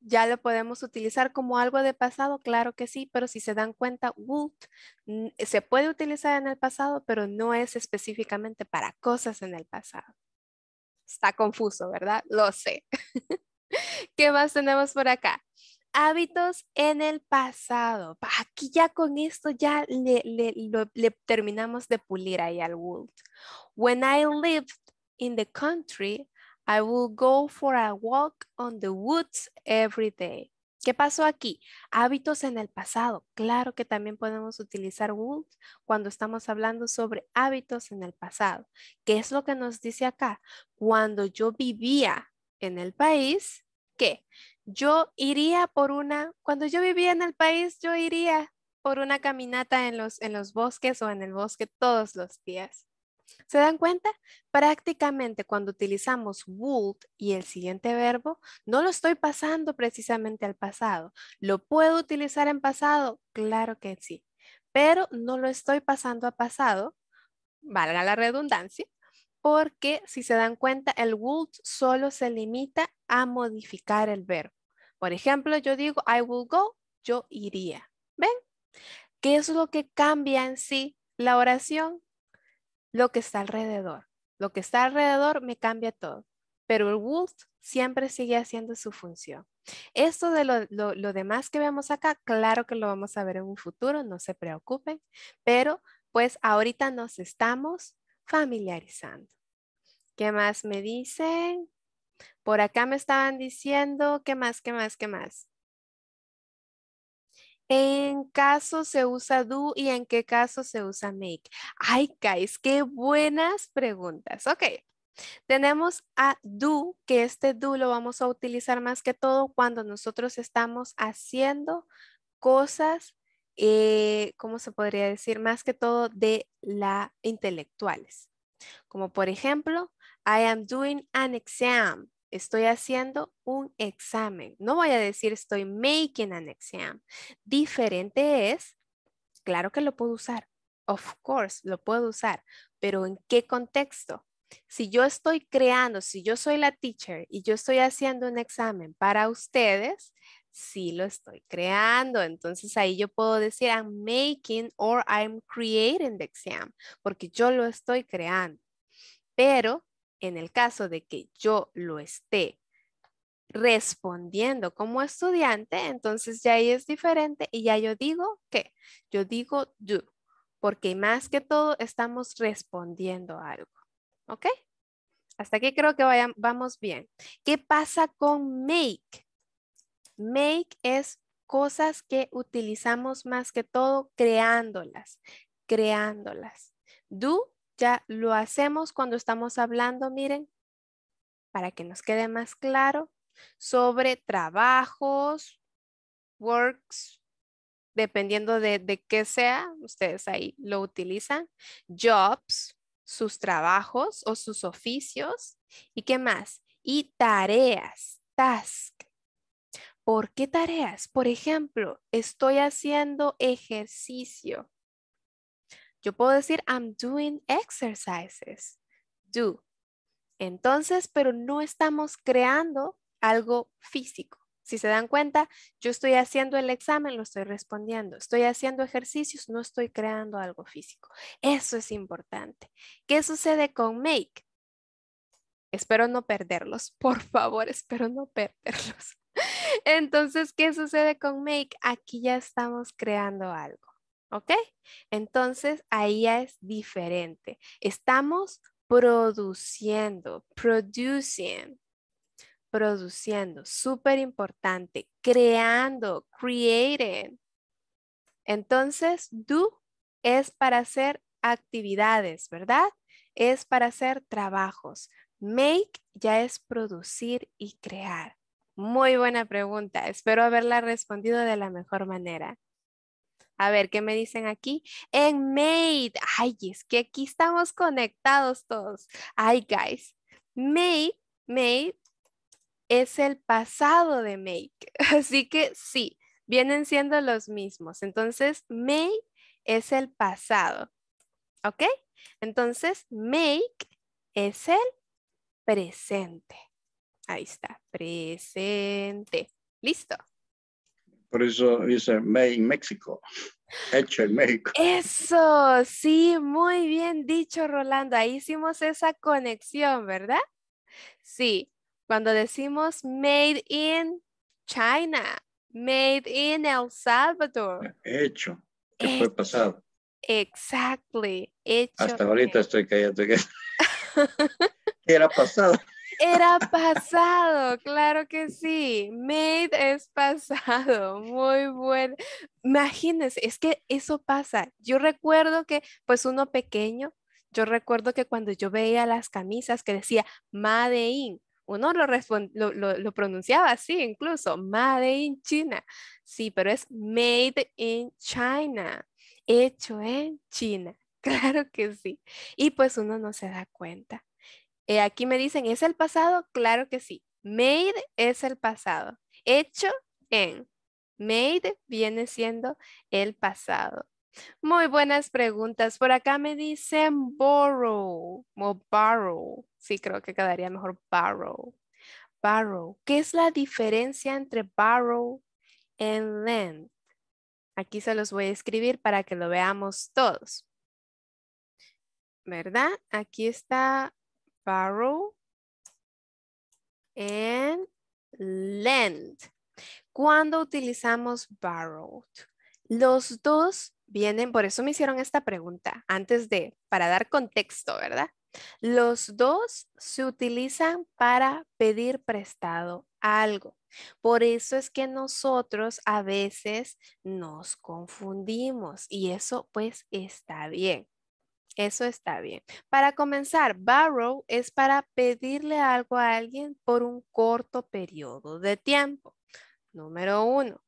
ya lo podemos utilizar como algo de pasado, claro que sí, pero si se dan cuenta, wood ¡uh! se puede utilizar en el pasado, pero no es específicamente para cosas en el pasado. Está confuso, ¿verdad? Lo sé. ¿Qué más tenemos por acá? Hábitos en el pasado. Aquí ya con esto ya le, terminamos de pulir ahí al wood. When I lived in the country, I will go for a walk on the woods every day. ¿Qué pasó aquí? Hábitos en el pasado. Claro que también podemos utilizar woods cuando estamos hablando sobre hábitos en el pasado. ¿Qué es lo que nos dice acá? Cuando yo vivía en el país, ¿qué? Yo iría por una, cuando yo vivía en el país, yo iría por una caminata en los, en los bosques o en el bosque todos los días. ¿Se dan cuenta? Prácticamente cuando utilizamos would y el siguiente verbo, no lo estoy pasando precisamente al pasado. ¿Lo puedo utilizar en pasado? Claro que sí, pero no lo estoy pasando a pasado, valga la redundancia, porque si se dan cuenta, el would solo se limita a modificar el verbo. Por ejemplo, yo digo I will go, yo iría. ¿Ven? ¿Qué es lo que cambia en sí la oración? lo que está alrededor. Lo que está alrededor me cambia todo, pero el Wolf siempre sigue haciendo su función. Esto de lo, lo demás que vemos acá, claro que lo vamos a ver en un futuro, no se preocupen, pero pues ahorita nos estamos familiarizando. ¿Qué más me dicen? Por acá me estaban diciendo, ¿qué más, qué más, qué más? ¿En caso se usa do y en qué caso se usa make? Ay, guys, qué buenas preguntas. Ok, tenemos a do, que este do lo vamos a utilizar más que todo cuando nosotros estamos haciendo cosas, eh, ¿cómo se podría decir? Más que todo de la intelectuales. Como por ejemplo, I am doing an exam. Estoy haciendo un examen. No voy a decir estoy making an exam. Diferente es, claro que lo puedo usar. Of course, lo puedo usar. Pero ¿en qué contexto? Si yo estoy creando, si yo soy la teacher y yo estoy haciendo un examen para ustedes, sí lo estoy creando. Entonces ahí yo puedo decir I'm making or I'm creating the exam porque yo lo estoy creando. Pero en el caso de que yo lo esté respondiendo como estudiante, entonces ya ahí es diferente y ya yo digo que, yo digo do, porque más que todo estamos respondiendo a algo, ¿ok? Hasta aquí creo que vamos bien. ¿Qué pasa con make? Make es cosas que utilizamos más que todo creándolas, creándolas. Do ya lo hacemos cuando estamos hablando, miren, para que nos quede más claro, sobre trabajos, works, dependiendo de, de qué sea, ustedes ahí lo utilizan, jobs, sus trabajos o sus oficios, ¿y qué más? Y tareas, task. ¿Por qué tareas? Por ejemplo, estoy haciendo ejercicio. Yo puedo decir, I'm doing exercises. Do. Entonces, pero no estamos creando algo físico. Si se dan cuenta, yo estoy haciendo el examen, lo estoy respondiendo. Estoy haciendo ejercicios, no estoy creando algo físico. Eso es importante. ¿Qué sucede con make? Espero no perderlos, por favor, espero no perderlos. Entonces, ¿qué sucede con make? Aquí ya estamos creando algo. ¿Ok? Entonces ahí ya es diferente. Estamos produciendo, producing, produciendo, súper importante, creando, creating. Entonces, do es para hacer actividades, ¿verdad? Es para hacer trabajos. Make ya es producir y crear. Muy buena pregunta. Espero haberla respondido de la mejor manera. A ver, ¿qué me dicen aquí? En Made. Ay, es que aquí estamos conectados todos. Ay, guys. Made, made es el pasado de make. Así que sí, vienen siendo los mismos. Entonces, made es el pasado. ¿Ok? Entonces, make es el presente. Ahí está, presente. Listo. Por eso dice Made in Mexico. Hecho en México. Eso, sí, muy bien dicho, Rolando. Ahí hicimos esa conexión, ¿verdad? Sí, cuando decimos Made in China, Made in El Salvador. Hecho, que fue pasado. Exactly, hecho. Hasta ahorita estoy callado. Que era pasado. Era pasado, claro que sí. Made es pasado, muy bueno. Imagínense, es que eso pasa. Yo recuerdo que, pues uno pequeño, yo recuerdo que cuando yo veía las camisas que decía Made in, uno lo, lo, pronunciaba así incluso, Made in China. Sí, pero es Made in China, hecho en China. Claro que sí. Y pues uno no se da cuenta. Eh, aquí me dicen, ¿es el pasado? Claro que sí. Made es el pasado. Hecho en. Made viene siendo el pasado. Muy buenas preguntas. Por acá me dicen borrow o borrow. Sí, creo que quedaría mejor borrow. Borrow. ¿Qué es la diferencia entre borrow y lend? Aquí se los voy a escribir para que lo veamos todos. ¿Verdad? Aquí está borrow and lend. ¿Cuándo utilizamos borrowed, los dos vienen, por eso me hicieron esta pregunta, antes de, para dar contexto, ¿verdad? Los dos se utilizan para pedir prestado algo. Por eso es que nosotros a veces nos confundimos y eso pues está bien. Eso está bien. Para comenzar, borrow es para pedirle algo a alguien por un corto periodo de tiempo. Número uno.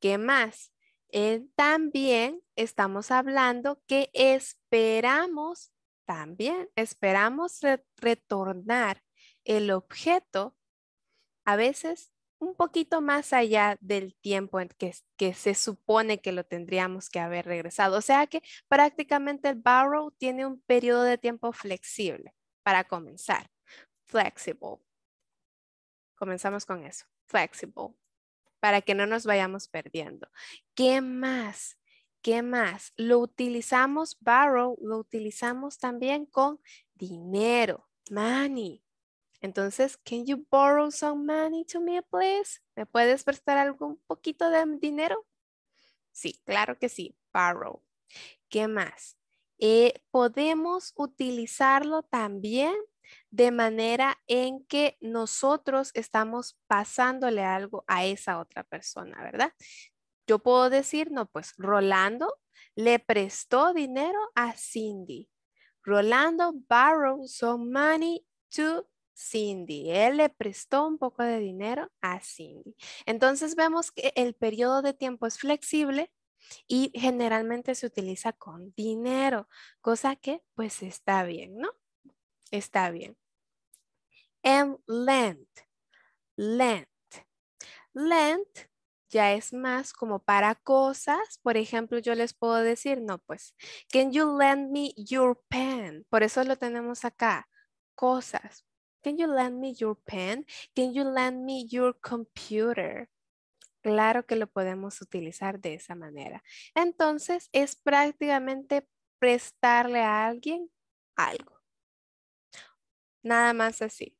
¿Qué más? Eh, también estamos hablando que esperamos, también esperamos retornar el objeto a veces un poquito más allá del tiempo en que, se supone que lo tendríamos que haber regresado. O sea que prácticamente el borrow tiene un periodo de tiempo flexible para comenzar. Flexible. Comenzamos con eso. Flexible. Para que no nos vayamos perdiendo. ¿Qué más? ¿Qué más? Lo utilizamos, borrow, lo utilizamos también con dinero, money. Entonces, can you borrow some money to me, please? ¿Me puedes prestar algún poquito de dinero? Sí, claro que sí, borrow. ¿Qué más? Eh, podemos utilizarlo también de manera en que nosotros estamos pasándole algo a esa otra persona, ¿verdad? Yo puedo decir, no, pues Rolando le prestó dinero a Cindy. Rolando borrowed some money to Cindy. Él le prestó un poco de dinero a Cindy. Entonces vemos que el periodo de tiempo es flexible y generalmente se utiliza con dinero, cosa que pues está bien, ¿no? Está bien. And em, lent. Lent. Lent ya es más como para cosas. Por ejemplo, yo les puedo decir, no, pues, can you lend me your pen? Por eso lo tenemos acá, cosas. Can you lend me your pen? Can you lend me your computer? Claro que lo podemos utilizar de esa manera. Entonces, es prácticamente prestarle a alguien algo. Nada más así.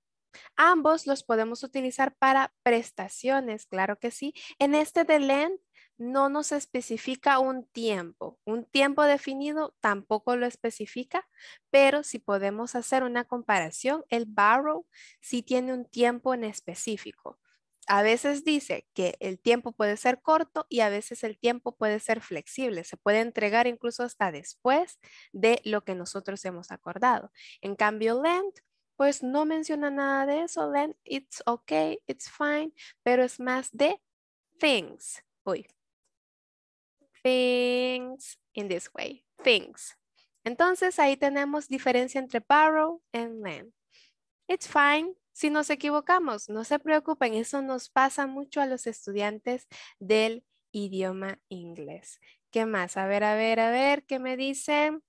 Ambos los podemos utilizar para prestaciones, claro que sí. En este de lend no nos especifica un tiempo. Un tiempo definido tampoco lo especifica, pero si podemos hacer una comparación, el borrow sí tiene un tiempo en específico. A veces dice que el tiempo puede ser corto y a veces el tiempo puede ser flexible. Se puede entregar incluso hasta después de lo que nosotros hemos acordado. En cambio, lend pues no menciona nada de eso. Lend, it's okay, it's fine, pero es más de things. Uy, things in this way, things. Entonces ahí tenemos diferencia entre borrow and lend. It's fine si nos equivocamos, no se preocupen, eso nos pasa mucho a los estudiantes del idioma inglés. ¿Qué más? A ver, a ver, a ver, ¿qué me dicen?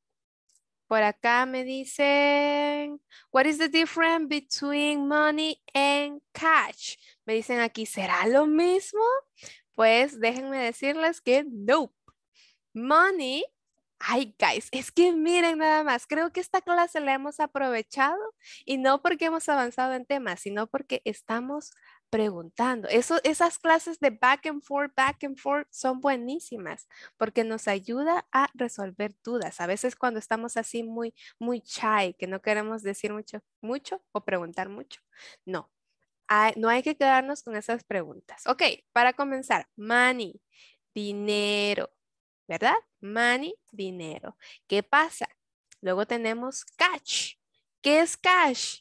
Por acá me dicen, what is the difference between money and cash? Me dicen aquí, ¿será lo mismo? Pues déjenme decirles que no. Money. Ay, guys, es que miren nada más, creo que esta clase la hemos aprovechado y no porque hemos avanzado en temas, sino porque estamos preguntando. Eso, esas clases de back and forth, back and forth son buenísimas porque nos ayuda a resolver dudas. A veces cuando estamos así muy, muy shy, que no queremos decir mucho, mucho o preguntar mucho. No, no hay que quedarnos con esas preguntas. Ok, para comenzar, money, dinero, ¿verdad? Money, dinero. ¿Qué pasa? Luego tenemos cash. ¿Qué es cash?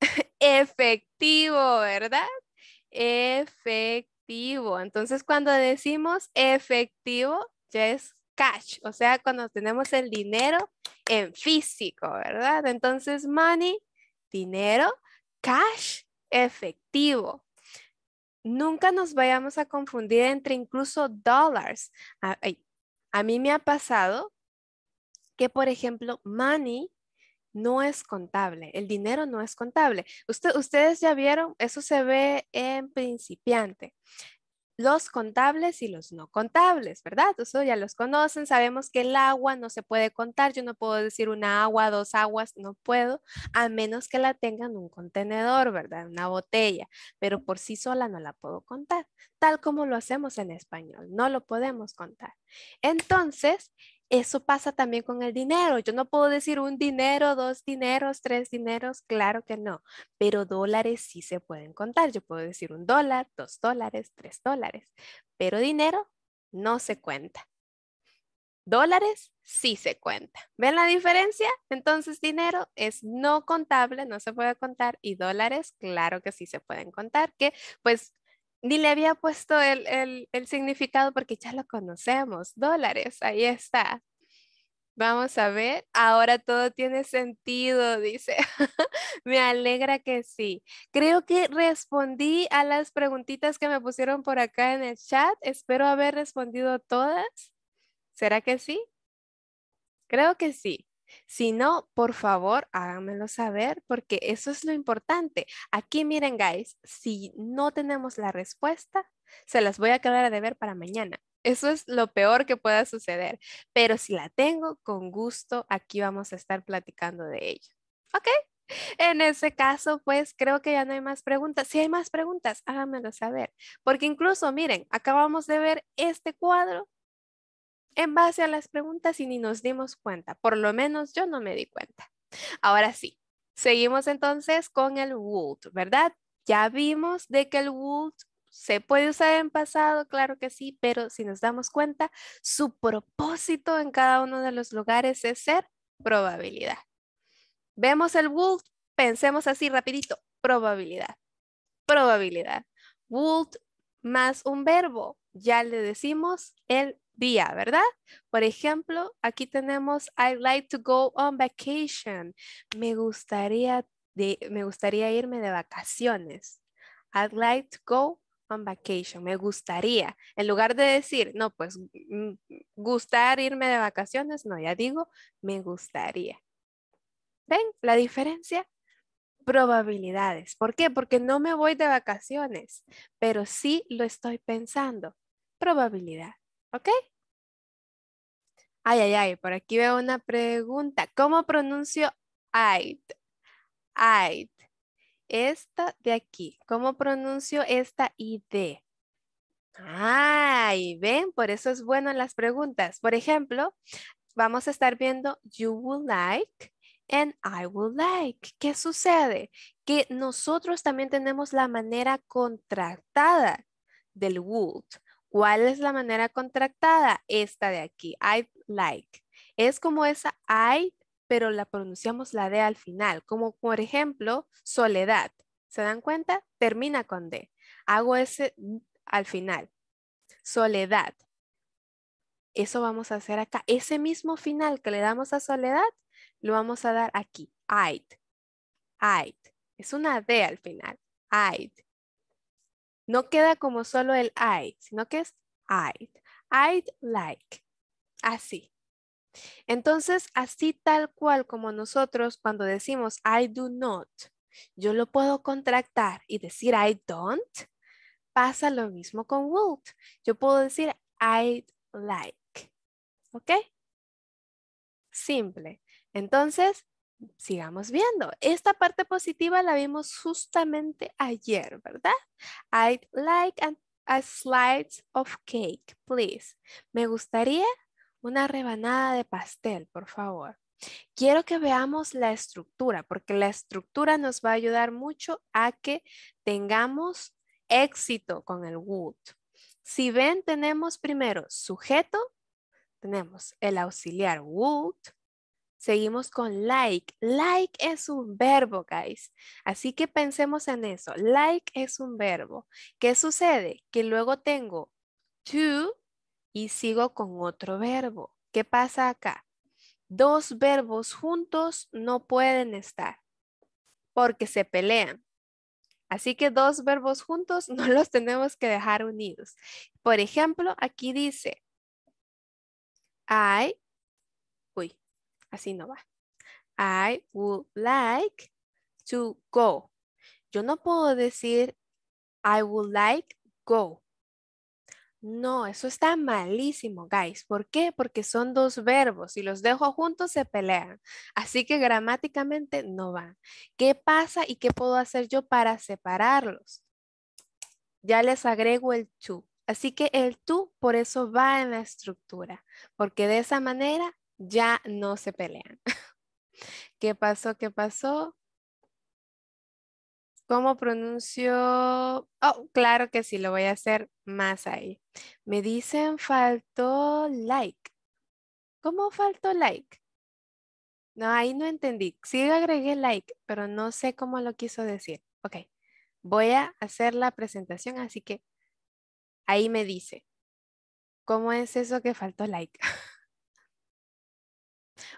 efectivo, ¿verdad? Efectivo. Entonces, cuando decimos efectivo, ya es cash, o sea, cuando tenemos el dinero en físico, ¿verdad? Entonces, money, dinero, cash, efectivo nunca nos vayamos a confundir entre incluso dólares. A, mí me ha pasado que, por ejemplo, money no es contable, el dinero no es contable. ustedes ya vieron, eso se ve en principiante los contables y los no contables, ¿verdad? Eso ya los conocen, sabemos que el agua no se puede contar, yo no puedo decir una agua, dos aguas, no puedo, a menos que la tengan un contenedor, ¿verdad? Una botella, pero por sí sola no la puedo contar, tal como lo hacemos en español, no lo podemos contar. Entonces, eso pasa también con el dinero. Yo no puedo decir un dinero, dos dineros, tres dineros, claro que no, pero dólares sí se pueden contar. Yo puedo decir un dólar, dos dólares, tres dólares, pero dinero no se cuenta. Dólares sí se cuenta. ¿Ven la diferencia? Entonces dinero es no contable, no se puede contar y dólares, claro que sí se pueden contar, que pues ni le había puesto el, significado porque ya lo conocemos. Dólares, ahí está. Vamos a ver, ahora todo tiene sentido, dice. me alegra que sí. Creo que respondí a las preguntitas que me pusieron por acá en el chat. Espero haber respondido todas. ¿Será que sí? Creo que sí. Si no, por favor, háganmelo saber porque eso es lo importante. Aquí miren, guys, si no tenemos la respuesta, se las voy a quedar a ver para mañana. Eso es lo peor que pueda suceder. Pero si la tengo, con gusto, aquí vamos a estar platicando de ello. ¿Ok? En ese caso, pues creo que ya no hay más preguntas. Si hay más preguntas, háganmelo saber. Porque incluso, miren, acabamos de ver este cuadro en base a las preguntas y ni nos dimos cuenta. Por lo menos yo no me di cuenta. Ahora sí, seguimos entonces con el would, ¿verdad? Ya vimos de que el would se puede usar en pasado, claro que sí, pero si nos damos cuenta, su propósito en cada uno de los lugares es ser probabilidad. Vemos el would, pensemos así rapidito, probabilidad, probabilidad. Would más un verbo, ya le decimos el día, ¿verdad? Por ejemplo, aquí tenemos I'd like to go on vacation. Me gustaría, me gustaría irme de vacaciones. I'd like to go on vacation. Me gustaría. En lugar de decir, no, pues mm, gustar irme de vacaciones, no, ya digo, me gustaría. ¿Ven la diferencia? Probabilidades. ¿Por qué? Porque no me voy de vacaciones, pero sí lo estoy pensando. Probabilidad. ¿Ok? Ay, ay, ay, por aquí veo una pregunta. ¿Cómo pronuncio I'd? I'd. Esta de aquí. ¿Cómo pronuncio esta ID? Ay, ven, por eso es bueno las preguntas. Por ejemplo, vamos a estar viendo you would like and I would like. ¿Qué sucede? Que nosotros también tenemos la manera contractada del would. ¿Cuál es la manera contractada? Esta de aquí, I'd like. Es como esa I, pero la pronunciamos la D al final, como por ejemplo, soledad. ¿Se dan cuenta? Termina con D. Hago ese al final. Soledad. Eso vamos a hacer acá. Ese mismo final que le damos a soledad, lo vamos a dar aquí. I'd. I'd. Es una D al final. I'd. No queda como solo el I, sino que es I'd. I'd like. Así. Entonces, así tal cual como nosotros cuando decimos I do not, yo lo puedo contractar y decir I don't. Pasa lo mismo con would. Yo puedo decir I'd like. ¿Ok? Simple. Entonces, sigamos viendo. Esta parte positiva la vimos justamente ayer, ¿verdad? I'd like a, slice of cake, please. Me gustaría una rebanada de pastel, por favor. Quiero que veamos la estructura, porque la estructura nos va a ayudar mucho a que tengamos éxito con el would. Si ven, tenemos primero sujeto, tenemos el auxiliar would, Seguimos con like. Like es un verbo, guys. Así que pensemos en eso. Like es un verbo. ¿Qué sucede? Que luego tengo to y sigo con otro verbo. ¿Qué pasa acá? Dos verbos juntos no pueden estar porque se pelean. Así que dos verbos juntos no los tenemos que dejar unidos. Por ejemplo, aquí dice I así no va. I would like to go. Yo no puedo decir I would like go. No, eso está malísimo, guys. ¿Por qué? Porque son dos verbos y los dejo juntos se pelean. Así que gramáticamente no va. ¿Qué pasa y qué puedo hacer yo para separarlos? Ya les agrego el to. Así que el to por eso va en la estructura, porque de esa manera ya no se pelean. ¿Qué pasó? ¿Qué pasó? ¿Cómo pronuncio? Oh, claro que sí, lo voy a hacer más ahí. Me dicen faltó like. ¿Cómo faltó like? No, ahí no entendí. Sí agregué like, pero no sé cómo lo quiso decir. Ok, voy a hacer la presentación, así que ahí me dice. ¿Cómo es eso que faltó like?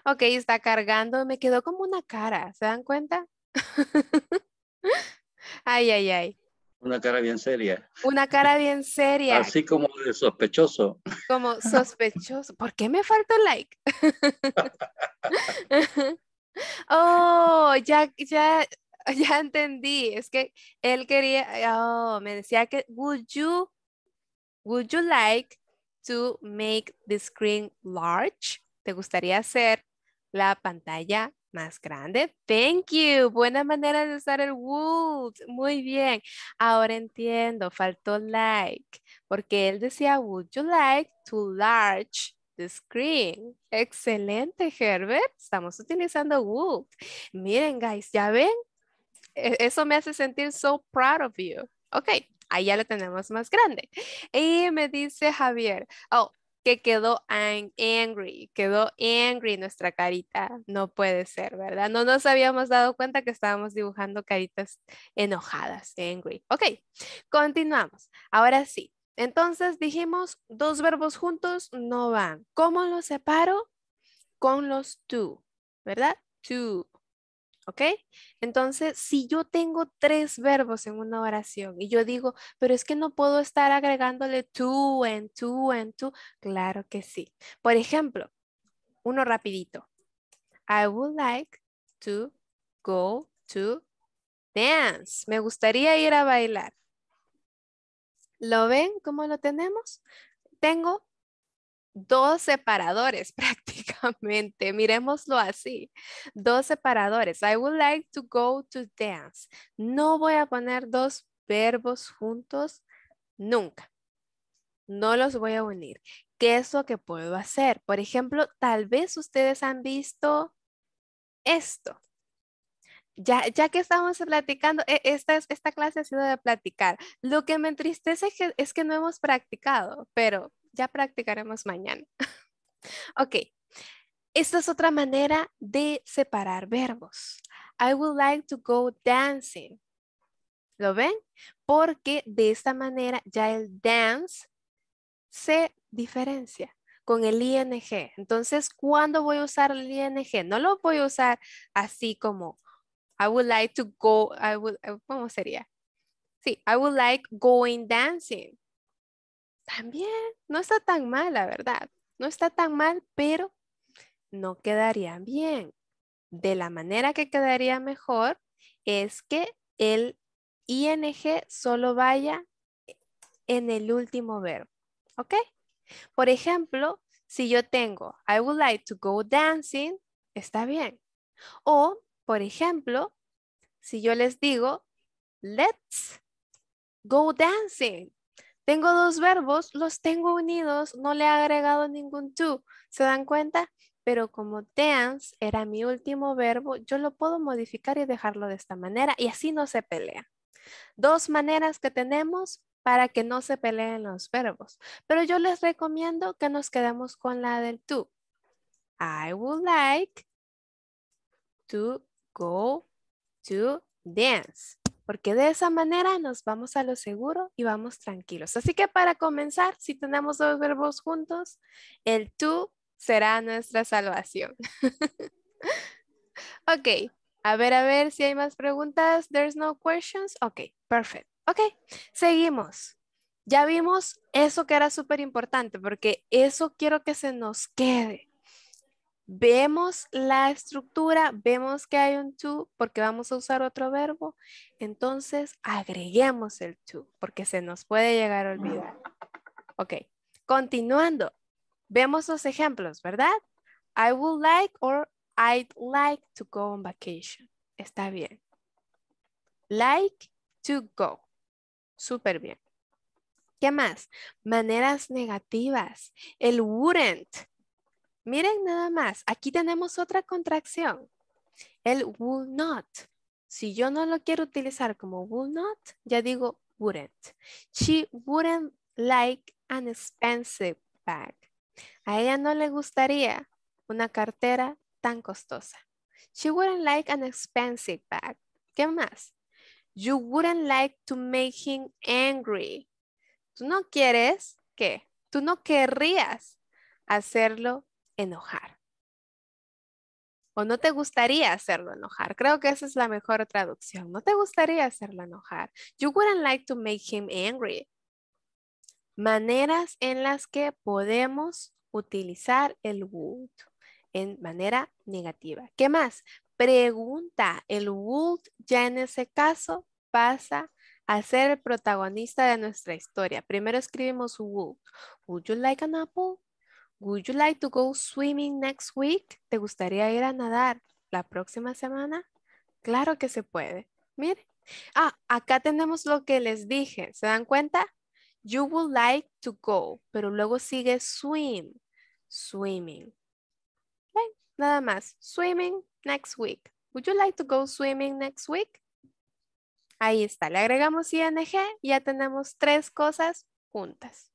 Ok, está cargando, me quedó como una cara, ¿se dan cuenta? ay, ay, ay. Una cara bien seria. Una cara bien seria. Así como sospechoso. Como sospechoso. ¿Por qué me falta like? oh, ya, ya, ya entendí. Es que él quería, oh, me decía que, would you, would you like to make the screen large? ¿Te gustaría hacer la pantalla más grande. Thank you. Buena manera de usar el wood. Muy bien. Ahora entiendo, faltó like, porque él decía, would you like to large the screen? Excelente, Herbert. Estamos utilizando wood. Miren, guys, ¿ya ven? E-, eso me hace sentir so proud of you. Ok, ahí ya lo tenemos más grande. Y me dice Javier, oh, que quedó angry, quedó angry nuestra carita. No puede ser, ¿verdad? No nos habíamos dado cuenta que estábamos dibujando caritas enojadas, angry. Ok, continuamos. Ahora sí, entonces dijimos dos verbos juntos no van. ¿Cómo los separo? Con los to, ¿verdad? To. ¿Ok? Entonces, si yo tengo tres verbos en una oración y yo digo, pero es que no puedo estar agregándole tú, and tú, and tú, claro que sí. Por ejemplo, uno rapidito. I would like to go to dance. Me gustaría ir a bailar. ¿Lo ven? ¿Cómo lo tenemos? Tengo dos separadores prácticamente, miremoslo así, dos separadores. I would like to go to dance. No voy a poner dos verbos juntos nunca. No los voy a unir. ¿Qué es lo que puedo hacer? Por ejemplo, tal vez ustedes han visto esto. Ya, ya, que estamos platicando, e, esta, esta clase ha sido de platicar. Lo que me entristece es que no hemos practicado, pero ya practicaremos mañana. ok, esta es otra manera de separar verbos. I would like to go dancing. ¿Lo ven? Porque de esta manera ya el dance se diferencia con el ing. Entonces, ¿cuándo voy a usar el ing? No lo voy a usar así como I would like to go, I ¿cómo sería? Sí, I would like going dancing también no está tan mal, la verdad. No está tan mal, pero no quedaría bien. De la manera que quedaría mejor es que el ing solo vaya en el último verbo. ¿Ok? Por ejemplo, si yo tengo I would like to go dancing, está bien. O, por ejemplo, si yo les digo let's go dancing, tengo dos verbos, los tengo unidos, no le he agregado ningún to. ¿Se dan cuenta? Pero como dance era mi último verbo, yo lo puedo modificar y dejarlo de esta manera y así no se pelea. Dos maneras que tenemos para que no se peleen los verbos. Pero yo les recomiendo que nos quedemos con la del to. I would like to go to dance porque de esa manera nos vamos a lo seguro y vamos tranquilos. Así que para comenzar, si tenemos dos verbos juntos, el tú será nuestra salvación. ok, a ver, a ver si hay más preguntas. There's no questions. Ok, perfect. Ok, seguimos. Ya vimos eso que era súper importante porque eso quiero que se nos quede vemos la estructura, vemos que hay un to porque vamos a usar otro verbo, entonces agreguemos el to porque se nos puede llegar a olvidar. Ok, continuando, vemos los ejemplos, ¿verdad? I would like or I'd like to go on vacation. Está bien. Like to go. Súper bien. ¿Qué más? Maneras negativas. El wouldn't Miren nada más, aquí tenemos otra contracción. El will not. Si yo no lo quiero utilizar como will not, ya digo wouldn't. She wouldn't like an expensive bag. A ella no le gustaría una cartera tan costosa. She wouldn't like an expensive bag. ¿Qué más? You wouldn't like to make him angry. Tú no quieres que, tú no querrías hacerlo enojar. O no te gustaría hacerlo enojar. Creo que esa es la mejor traducción. No te gustaría hacerlo enojar. You wouldn't like to make him angry. Maneras en las que podemos utilizar el would en manera negativa. ¿Qué más? Pregunta. El would ya en ese caso pasa a ser el protagonista de nuestra historia. Primero escribimos would. Would you like an apple? Would you like to go swimming next week? ¿Te gustaría ir a nadar la próxima semana? Claro que se puede. Mire. Ah, acá tenemos lo que les dije. ¿Se dan cuenta? You would like to go, pero luego sigue swim. Swimming. nada más. Swimming next week. Would you like to go swimming next week? Ahí está. Le agregamos ing ya tenemos tres cosas juntas.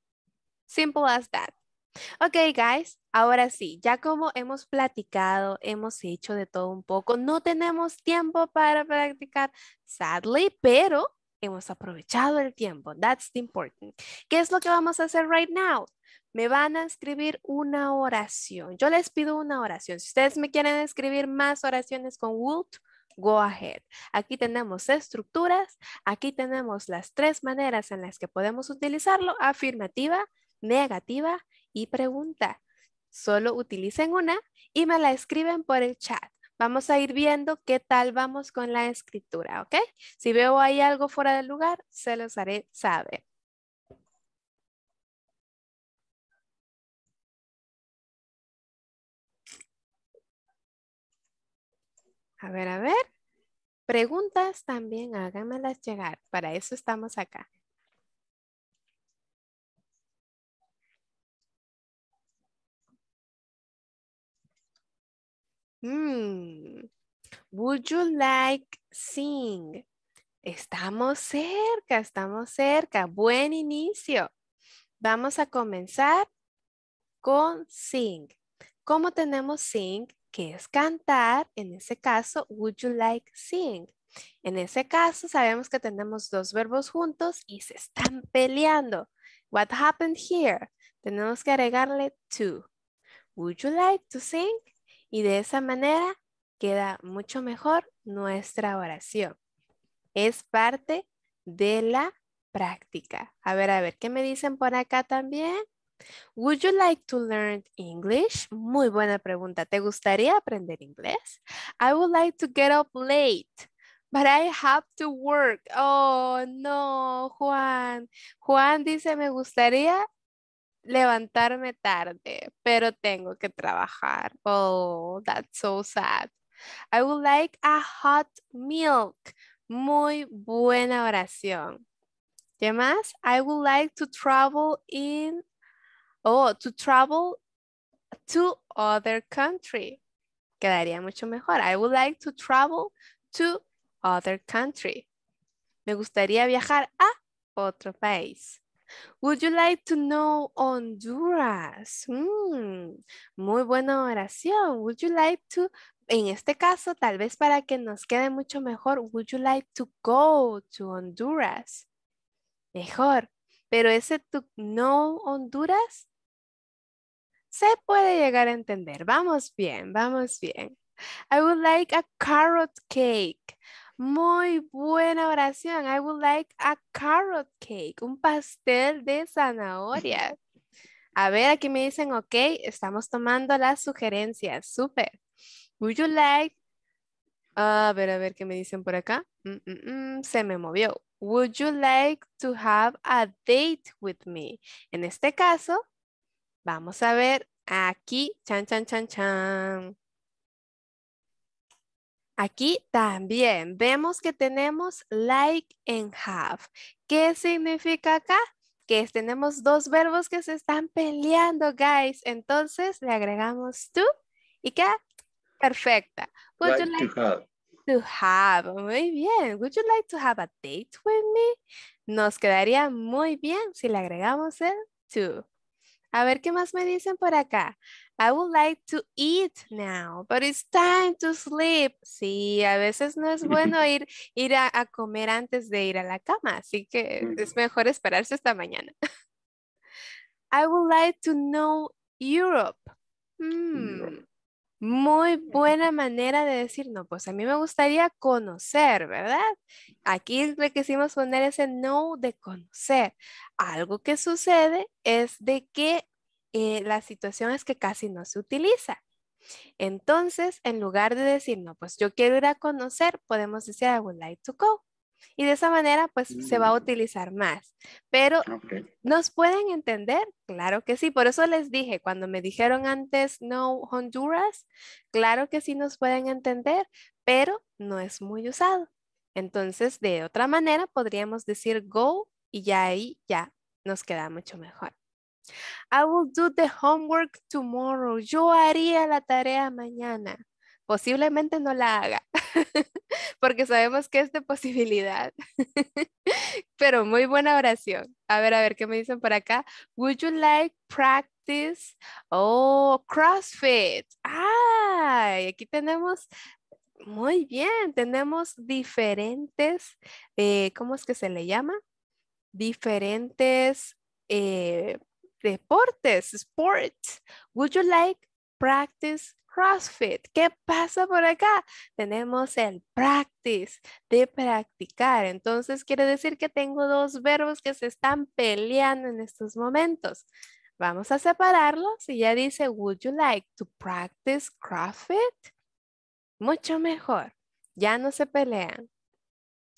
Simple as that. Ok, guys, ahora sí, ya como hemos platicado, hemos hecho de todo un poco, no tenemos tiempo para practicar, sadly, pero hemos aprovechado el tiempo. That's the important. ¿Qué es lo que vamos a hacer right now? Me van a escribir una oración. Yo les pido una oración. Si ustedes me quieren escribir más oraciones con would, go ahead. Aquí tenemos estructuras, aquí tenemos las tres maneras en las que podemos utilizarlo, afirmativa, negativa y pregunta. Solo utilicen una y me la escriben por el chat. Vamos a ir viendo qué tal vamos con la escritura, ¿ok? Si veo ahí algo fuera del lugar, se los haré saber. A ver, a ver. Preguntas también háganmelas llegar. Para eso estamos acá. Mm, would you like sing? Estamos cerca, estamos cerca. Buen inicio. Vamos a comenzar con sing. ¿Cómo tenemos sing? Que es cantar. En ese caso, would you like sing? En ese caso, sabemos que tenemos dos verbos juntos y se están peleando. What happened here? Tenemos que agregarle to. Would you like to sing? y de esa manera queda mucho mejor nuestra oración. Es parte de la práctica. A ver, a ver, ¿qué me dicen por acá también? Would you like to learn English? Muy buena pregunta. ¿Te gustaría aprender inglés? I would like to get up late, but I have to work. Oh, no, Juan. Juan dice, me gustaría levantarme tarde, pero tengo que trabajar. Oh, that's so sad. I would like a hot milk. Muy buena oración. ¿Qué más? I would like to travel in, oh, to travel to other country. Quedaría mucho mejor. I would like to travel to other country. Me gustaría viajar a otro país. Would you like to know Honduras? Mm, muy buena oración. Would you like to, en este caso, tal vez para que nos quede mucho mejor, would you like to go to Honduras? Mejor. Pero ese to know Honduras se puede llegar a entender. Vamos bien, vamos bien. I would like a carrot cake. Muy buena oración. I would like a carrot cake, un pastel de zanahoria. A ver, aquí me dicen, ok, estamos tomando las sugerencias. super Would you like, a ver, a ver qué me dicen por acá. Mm, mm, mm, se me movió. Would you like to have a date with me? En este caso, vamos a ver aquí, chan, chan, chan, chan. Aquí también vemos que tenemos like and have. ¿Qué significa acá? Que tenemos dos verbos que se están peleando, guys. Entonces le agregamos to y queda perfecta. Would you like to have. to have? Muy bien. Would you like to have a date with me? Nos quedaría muy bien si le agregamos el to. A ver qué más me dicen por acá. I would like to eat now, but it's time to sleep. Sí, a veces no es bueno ir, ir a, comer antes de ir a la cama, así que es mm. mejor esperarse hasta mañana. I would like to know Europe. Mm. Muy buena manera de decir, no, pues a mí me gustaría conocer, ¿verdad? Aquí le quisimos poner ese no de conocer. Algo que sucede es de que eh, la situación es que casi no se utiliza. Entonces, en lugar de decir, no, pues yo quiero ir a conocer, podemos decir, I would like to go. Y de esa manera, pues se va a mm. utilizar más. Pero, ¿nos pueden entender? Claro que sí. Por eso les dije, cuando me dijeron antes no Honduras, claro que sí nos pueden entender, pero no es muy usado. Entonces, de otra manera, podríamos decir go y ya ahí ya nos queda mucho mejor. I will do the homework tomorrow. Yo haría la tarea mañana posiblemente no la haga, porque sabemos que es de posibilidad. Pero muy buena oración. A ver, a ver, ¿qué me dicen por acá? Would you like practice? Oh, CrossFit. Ay, aquí tenemos muy bien, tenemos diferentes, eh, ¿cómo es que se le llama? Diferentes eh, deportes, sports. Would you like practice CrossFit. ¿Qué pasa por acá? Tenemos el practice, de practicar. Entonces quiere decir que tengo dos verbos que se están peleando en estos momentos. Vamos a separarlos y ya dice, would you like to practice CrossFit? Mucho mejor. Ya no se pelean.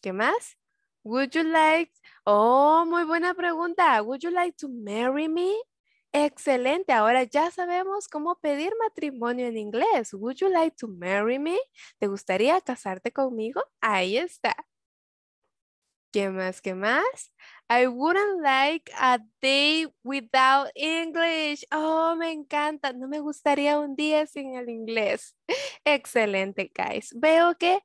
¿Qué más? Would you like, oh, muy buena pregunta. Would you like to marry me? Excelente, ahora ya sabemos cómo pedir matrimonio en inglés. Would you like to marry me? ¿Te gustaría casarte conmigo? Ahí está. ¿Qué más? ¿Qué más? I wouldn't like a day without English. Oh, me encanta. No me gustaría un día sin el inglés. Excelente, guys. Veo que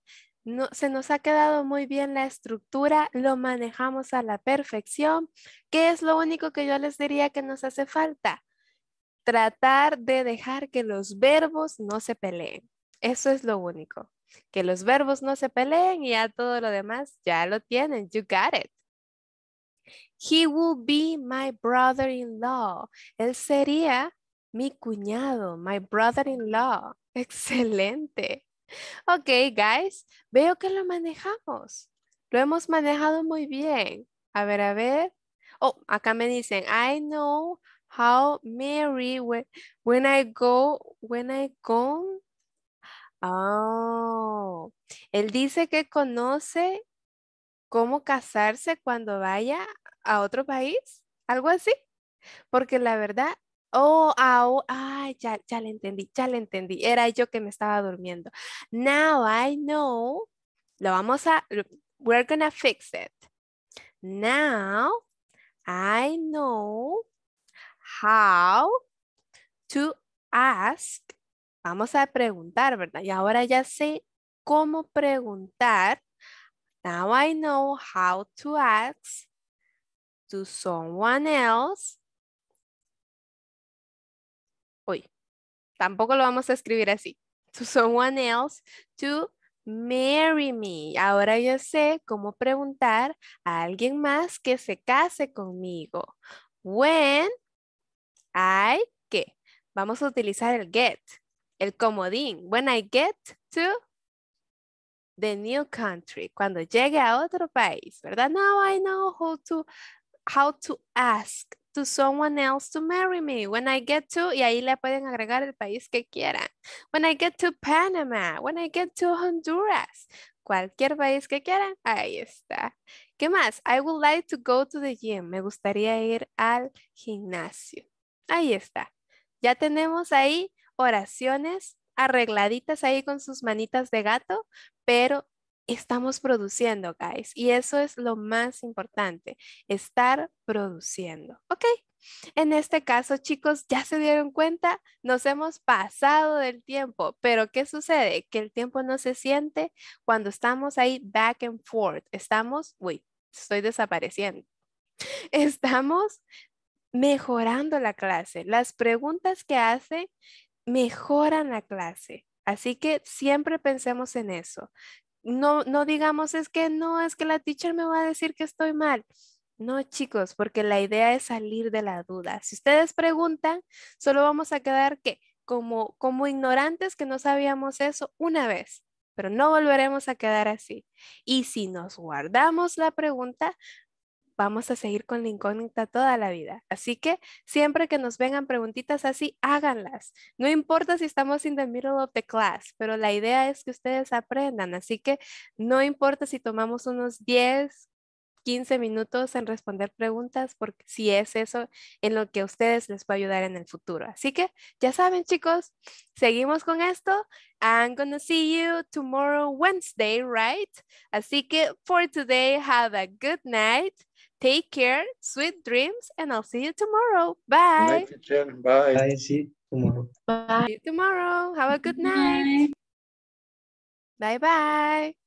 se nos ha quedado muy bien la estructura, lo manejamos a la perfección. ¿Qué es lo único que yo les diría que nos hace falta? Tratar de dejar que los verbos no se peleen. Eso es lo único. Que los verbos no se peleen y a todo lo demás ya lo tienen. You got it. He will be my brother-in-law. Él sería mi cuñado, my brother-in-law. Excelente. Ok, guys, veo que lo manejamos. Lo hemos manejado muy bien. A ver, a ver. Oh, acá me dicen, I know how Mary when, when I go, when I go. Oh, él dice que conoce cómo casarse cuando vaya a otro país, algo así. Porque la verdad, Oh, ah, oh ya, ya le entendí, ya le entendí. Era yo que me estaba durmiendo. Now I know. Lo vamos a, we're gonna fix it. Now I know how to ask. Vamos a preguntar, ¿verdad? Y ahora ya sé cómo preguntar. Now I know how to ask to someone else tampoco lo vamos a escribir así. To someone else to marry me. Ahora yo sé cómo preguntar a alguien más que se case conmigo. When I, que Vamos a utilizar el get, el comodín. When I get to the new country, cuando llegue a otro país, ¿verdad? Now I know how to how to ask to someone else to marry me. When I get to, y ahí le pueden agregar el país que quieran. When I get to Panama, when I get to Honduras, cualquier país que quieran, ahí está. ¿Qué más? I would like to go to the gym. Me gustaría ir al gimnasio. Ahí está. Ya tenemos ahí oraciones arregladitas ahí con sus manitas de gato, pero estamos produciendo, guys. Y eso es lo más importante, estar produciendo. ¿Ok? En este caso, chicos, ya se dieron cuenta, nos hemos pasado del tiempo, pero ¿qué sucede? Que el tiempo no se siente cuando estamos ahí back and forth. Estamos, uy, estoy desapareciendo. Estamos mejorando la clase. Las preguntas que hacen mejoran la clase. Así que siempre pensemos en eso no, no digamos es que no, es que la teacher me va a decir que estoy mal. No, chicos, porque la idea es salir de la duda. Si ustedes preguntan, solo vamos a quedar que como, como ignorantes que no sabíamos eso una vez, pero no volveremos a quedar así. Y si nos guardamos la pregunta, vamos a seguir con la incógnita toda la vida. Así que siempre que nos vengan preguntitas así, háganlas. No importa si estamos in the middle of the class, pero la idea es que ustedes aprendan. Así que no importa si tomamos unos 10, 15 minutos en responder preguntas, porque si es eso en lo que ustedes les va a ayudar en el futuro. Así que ya saben, chicos, seguimos con esto. I'm gonna see you tomorrow, Wednesday, right? Así que for today, have a good night. Take care, sweet dreams, and I'll see you tomorrow. Bye. Night, teacher. Bye. Bye. See you tomorrow. Bye. See you tomorrow. Have a good night. Bye-bye.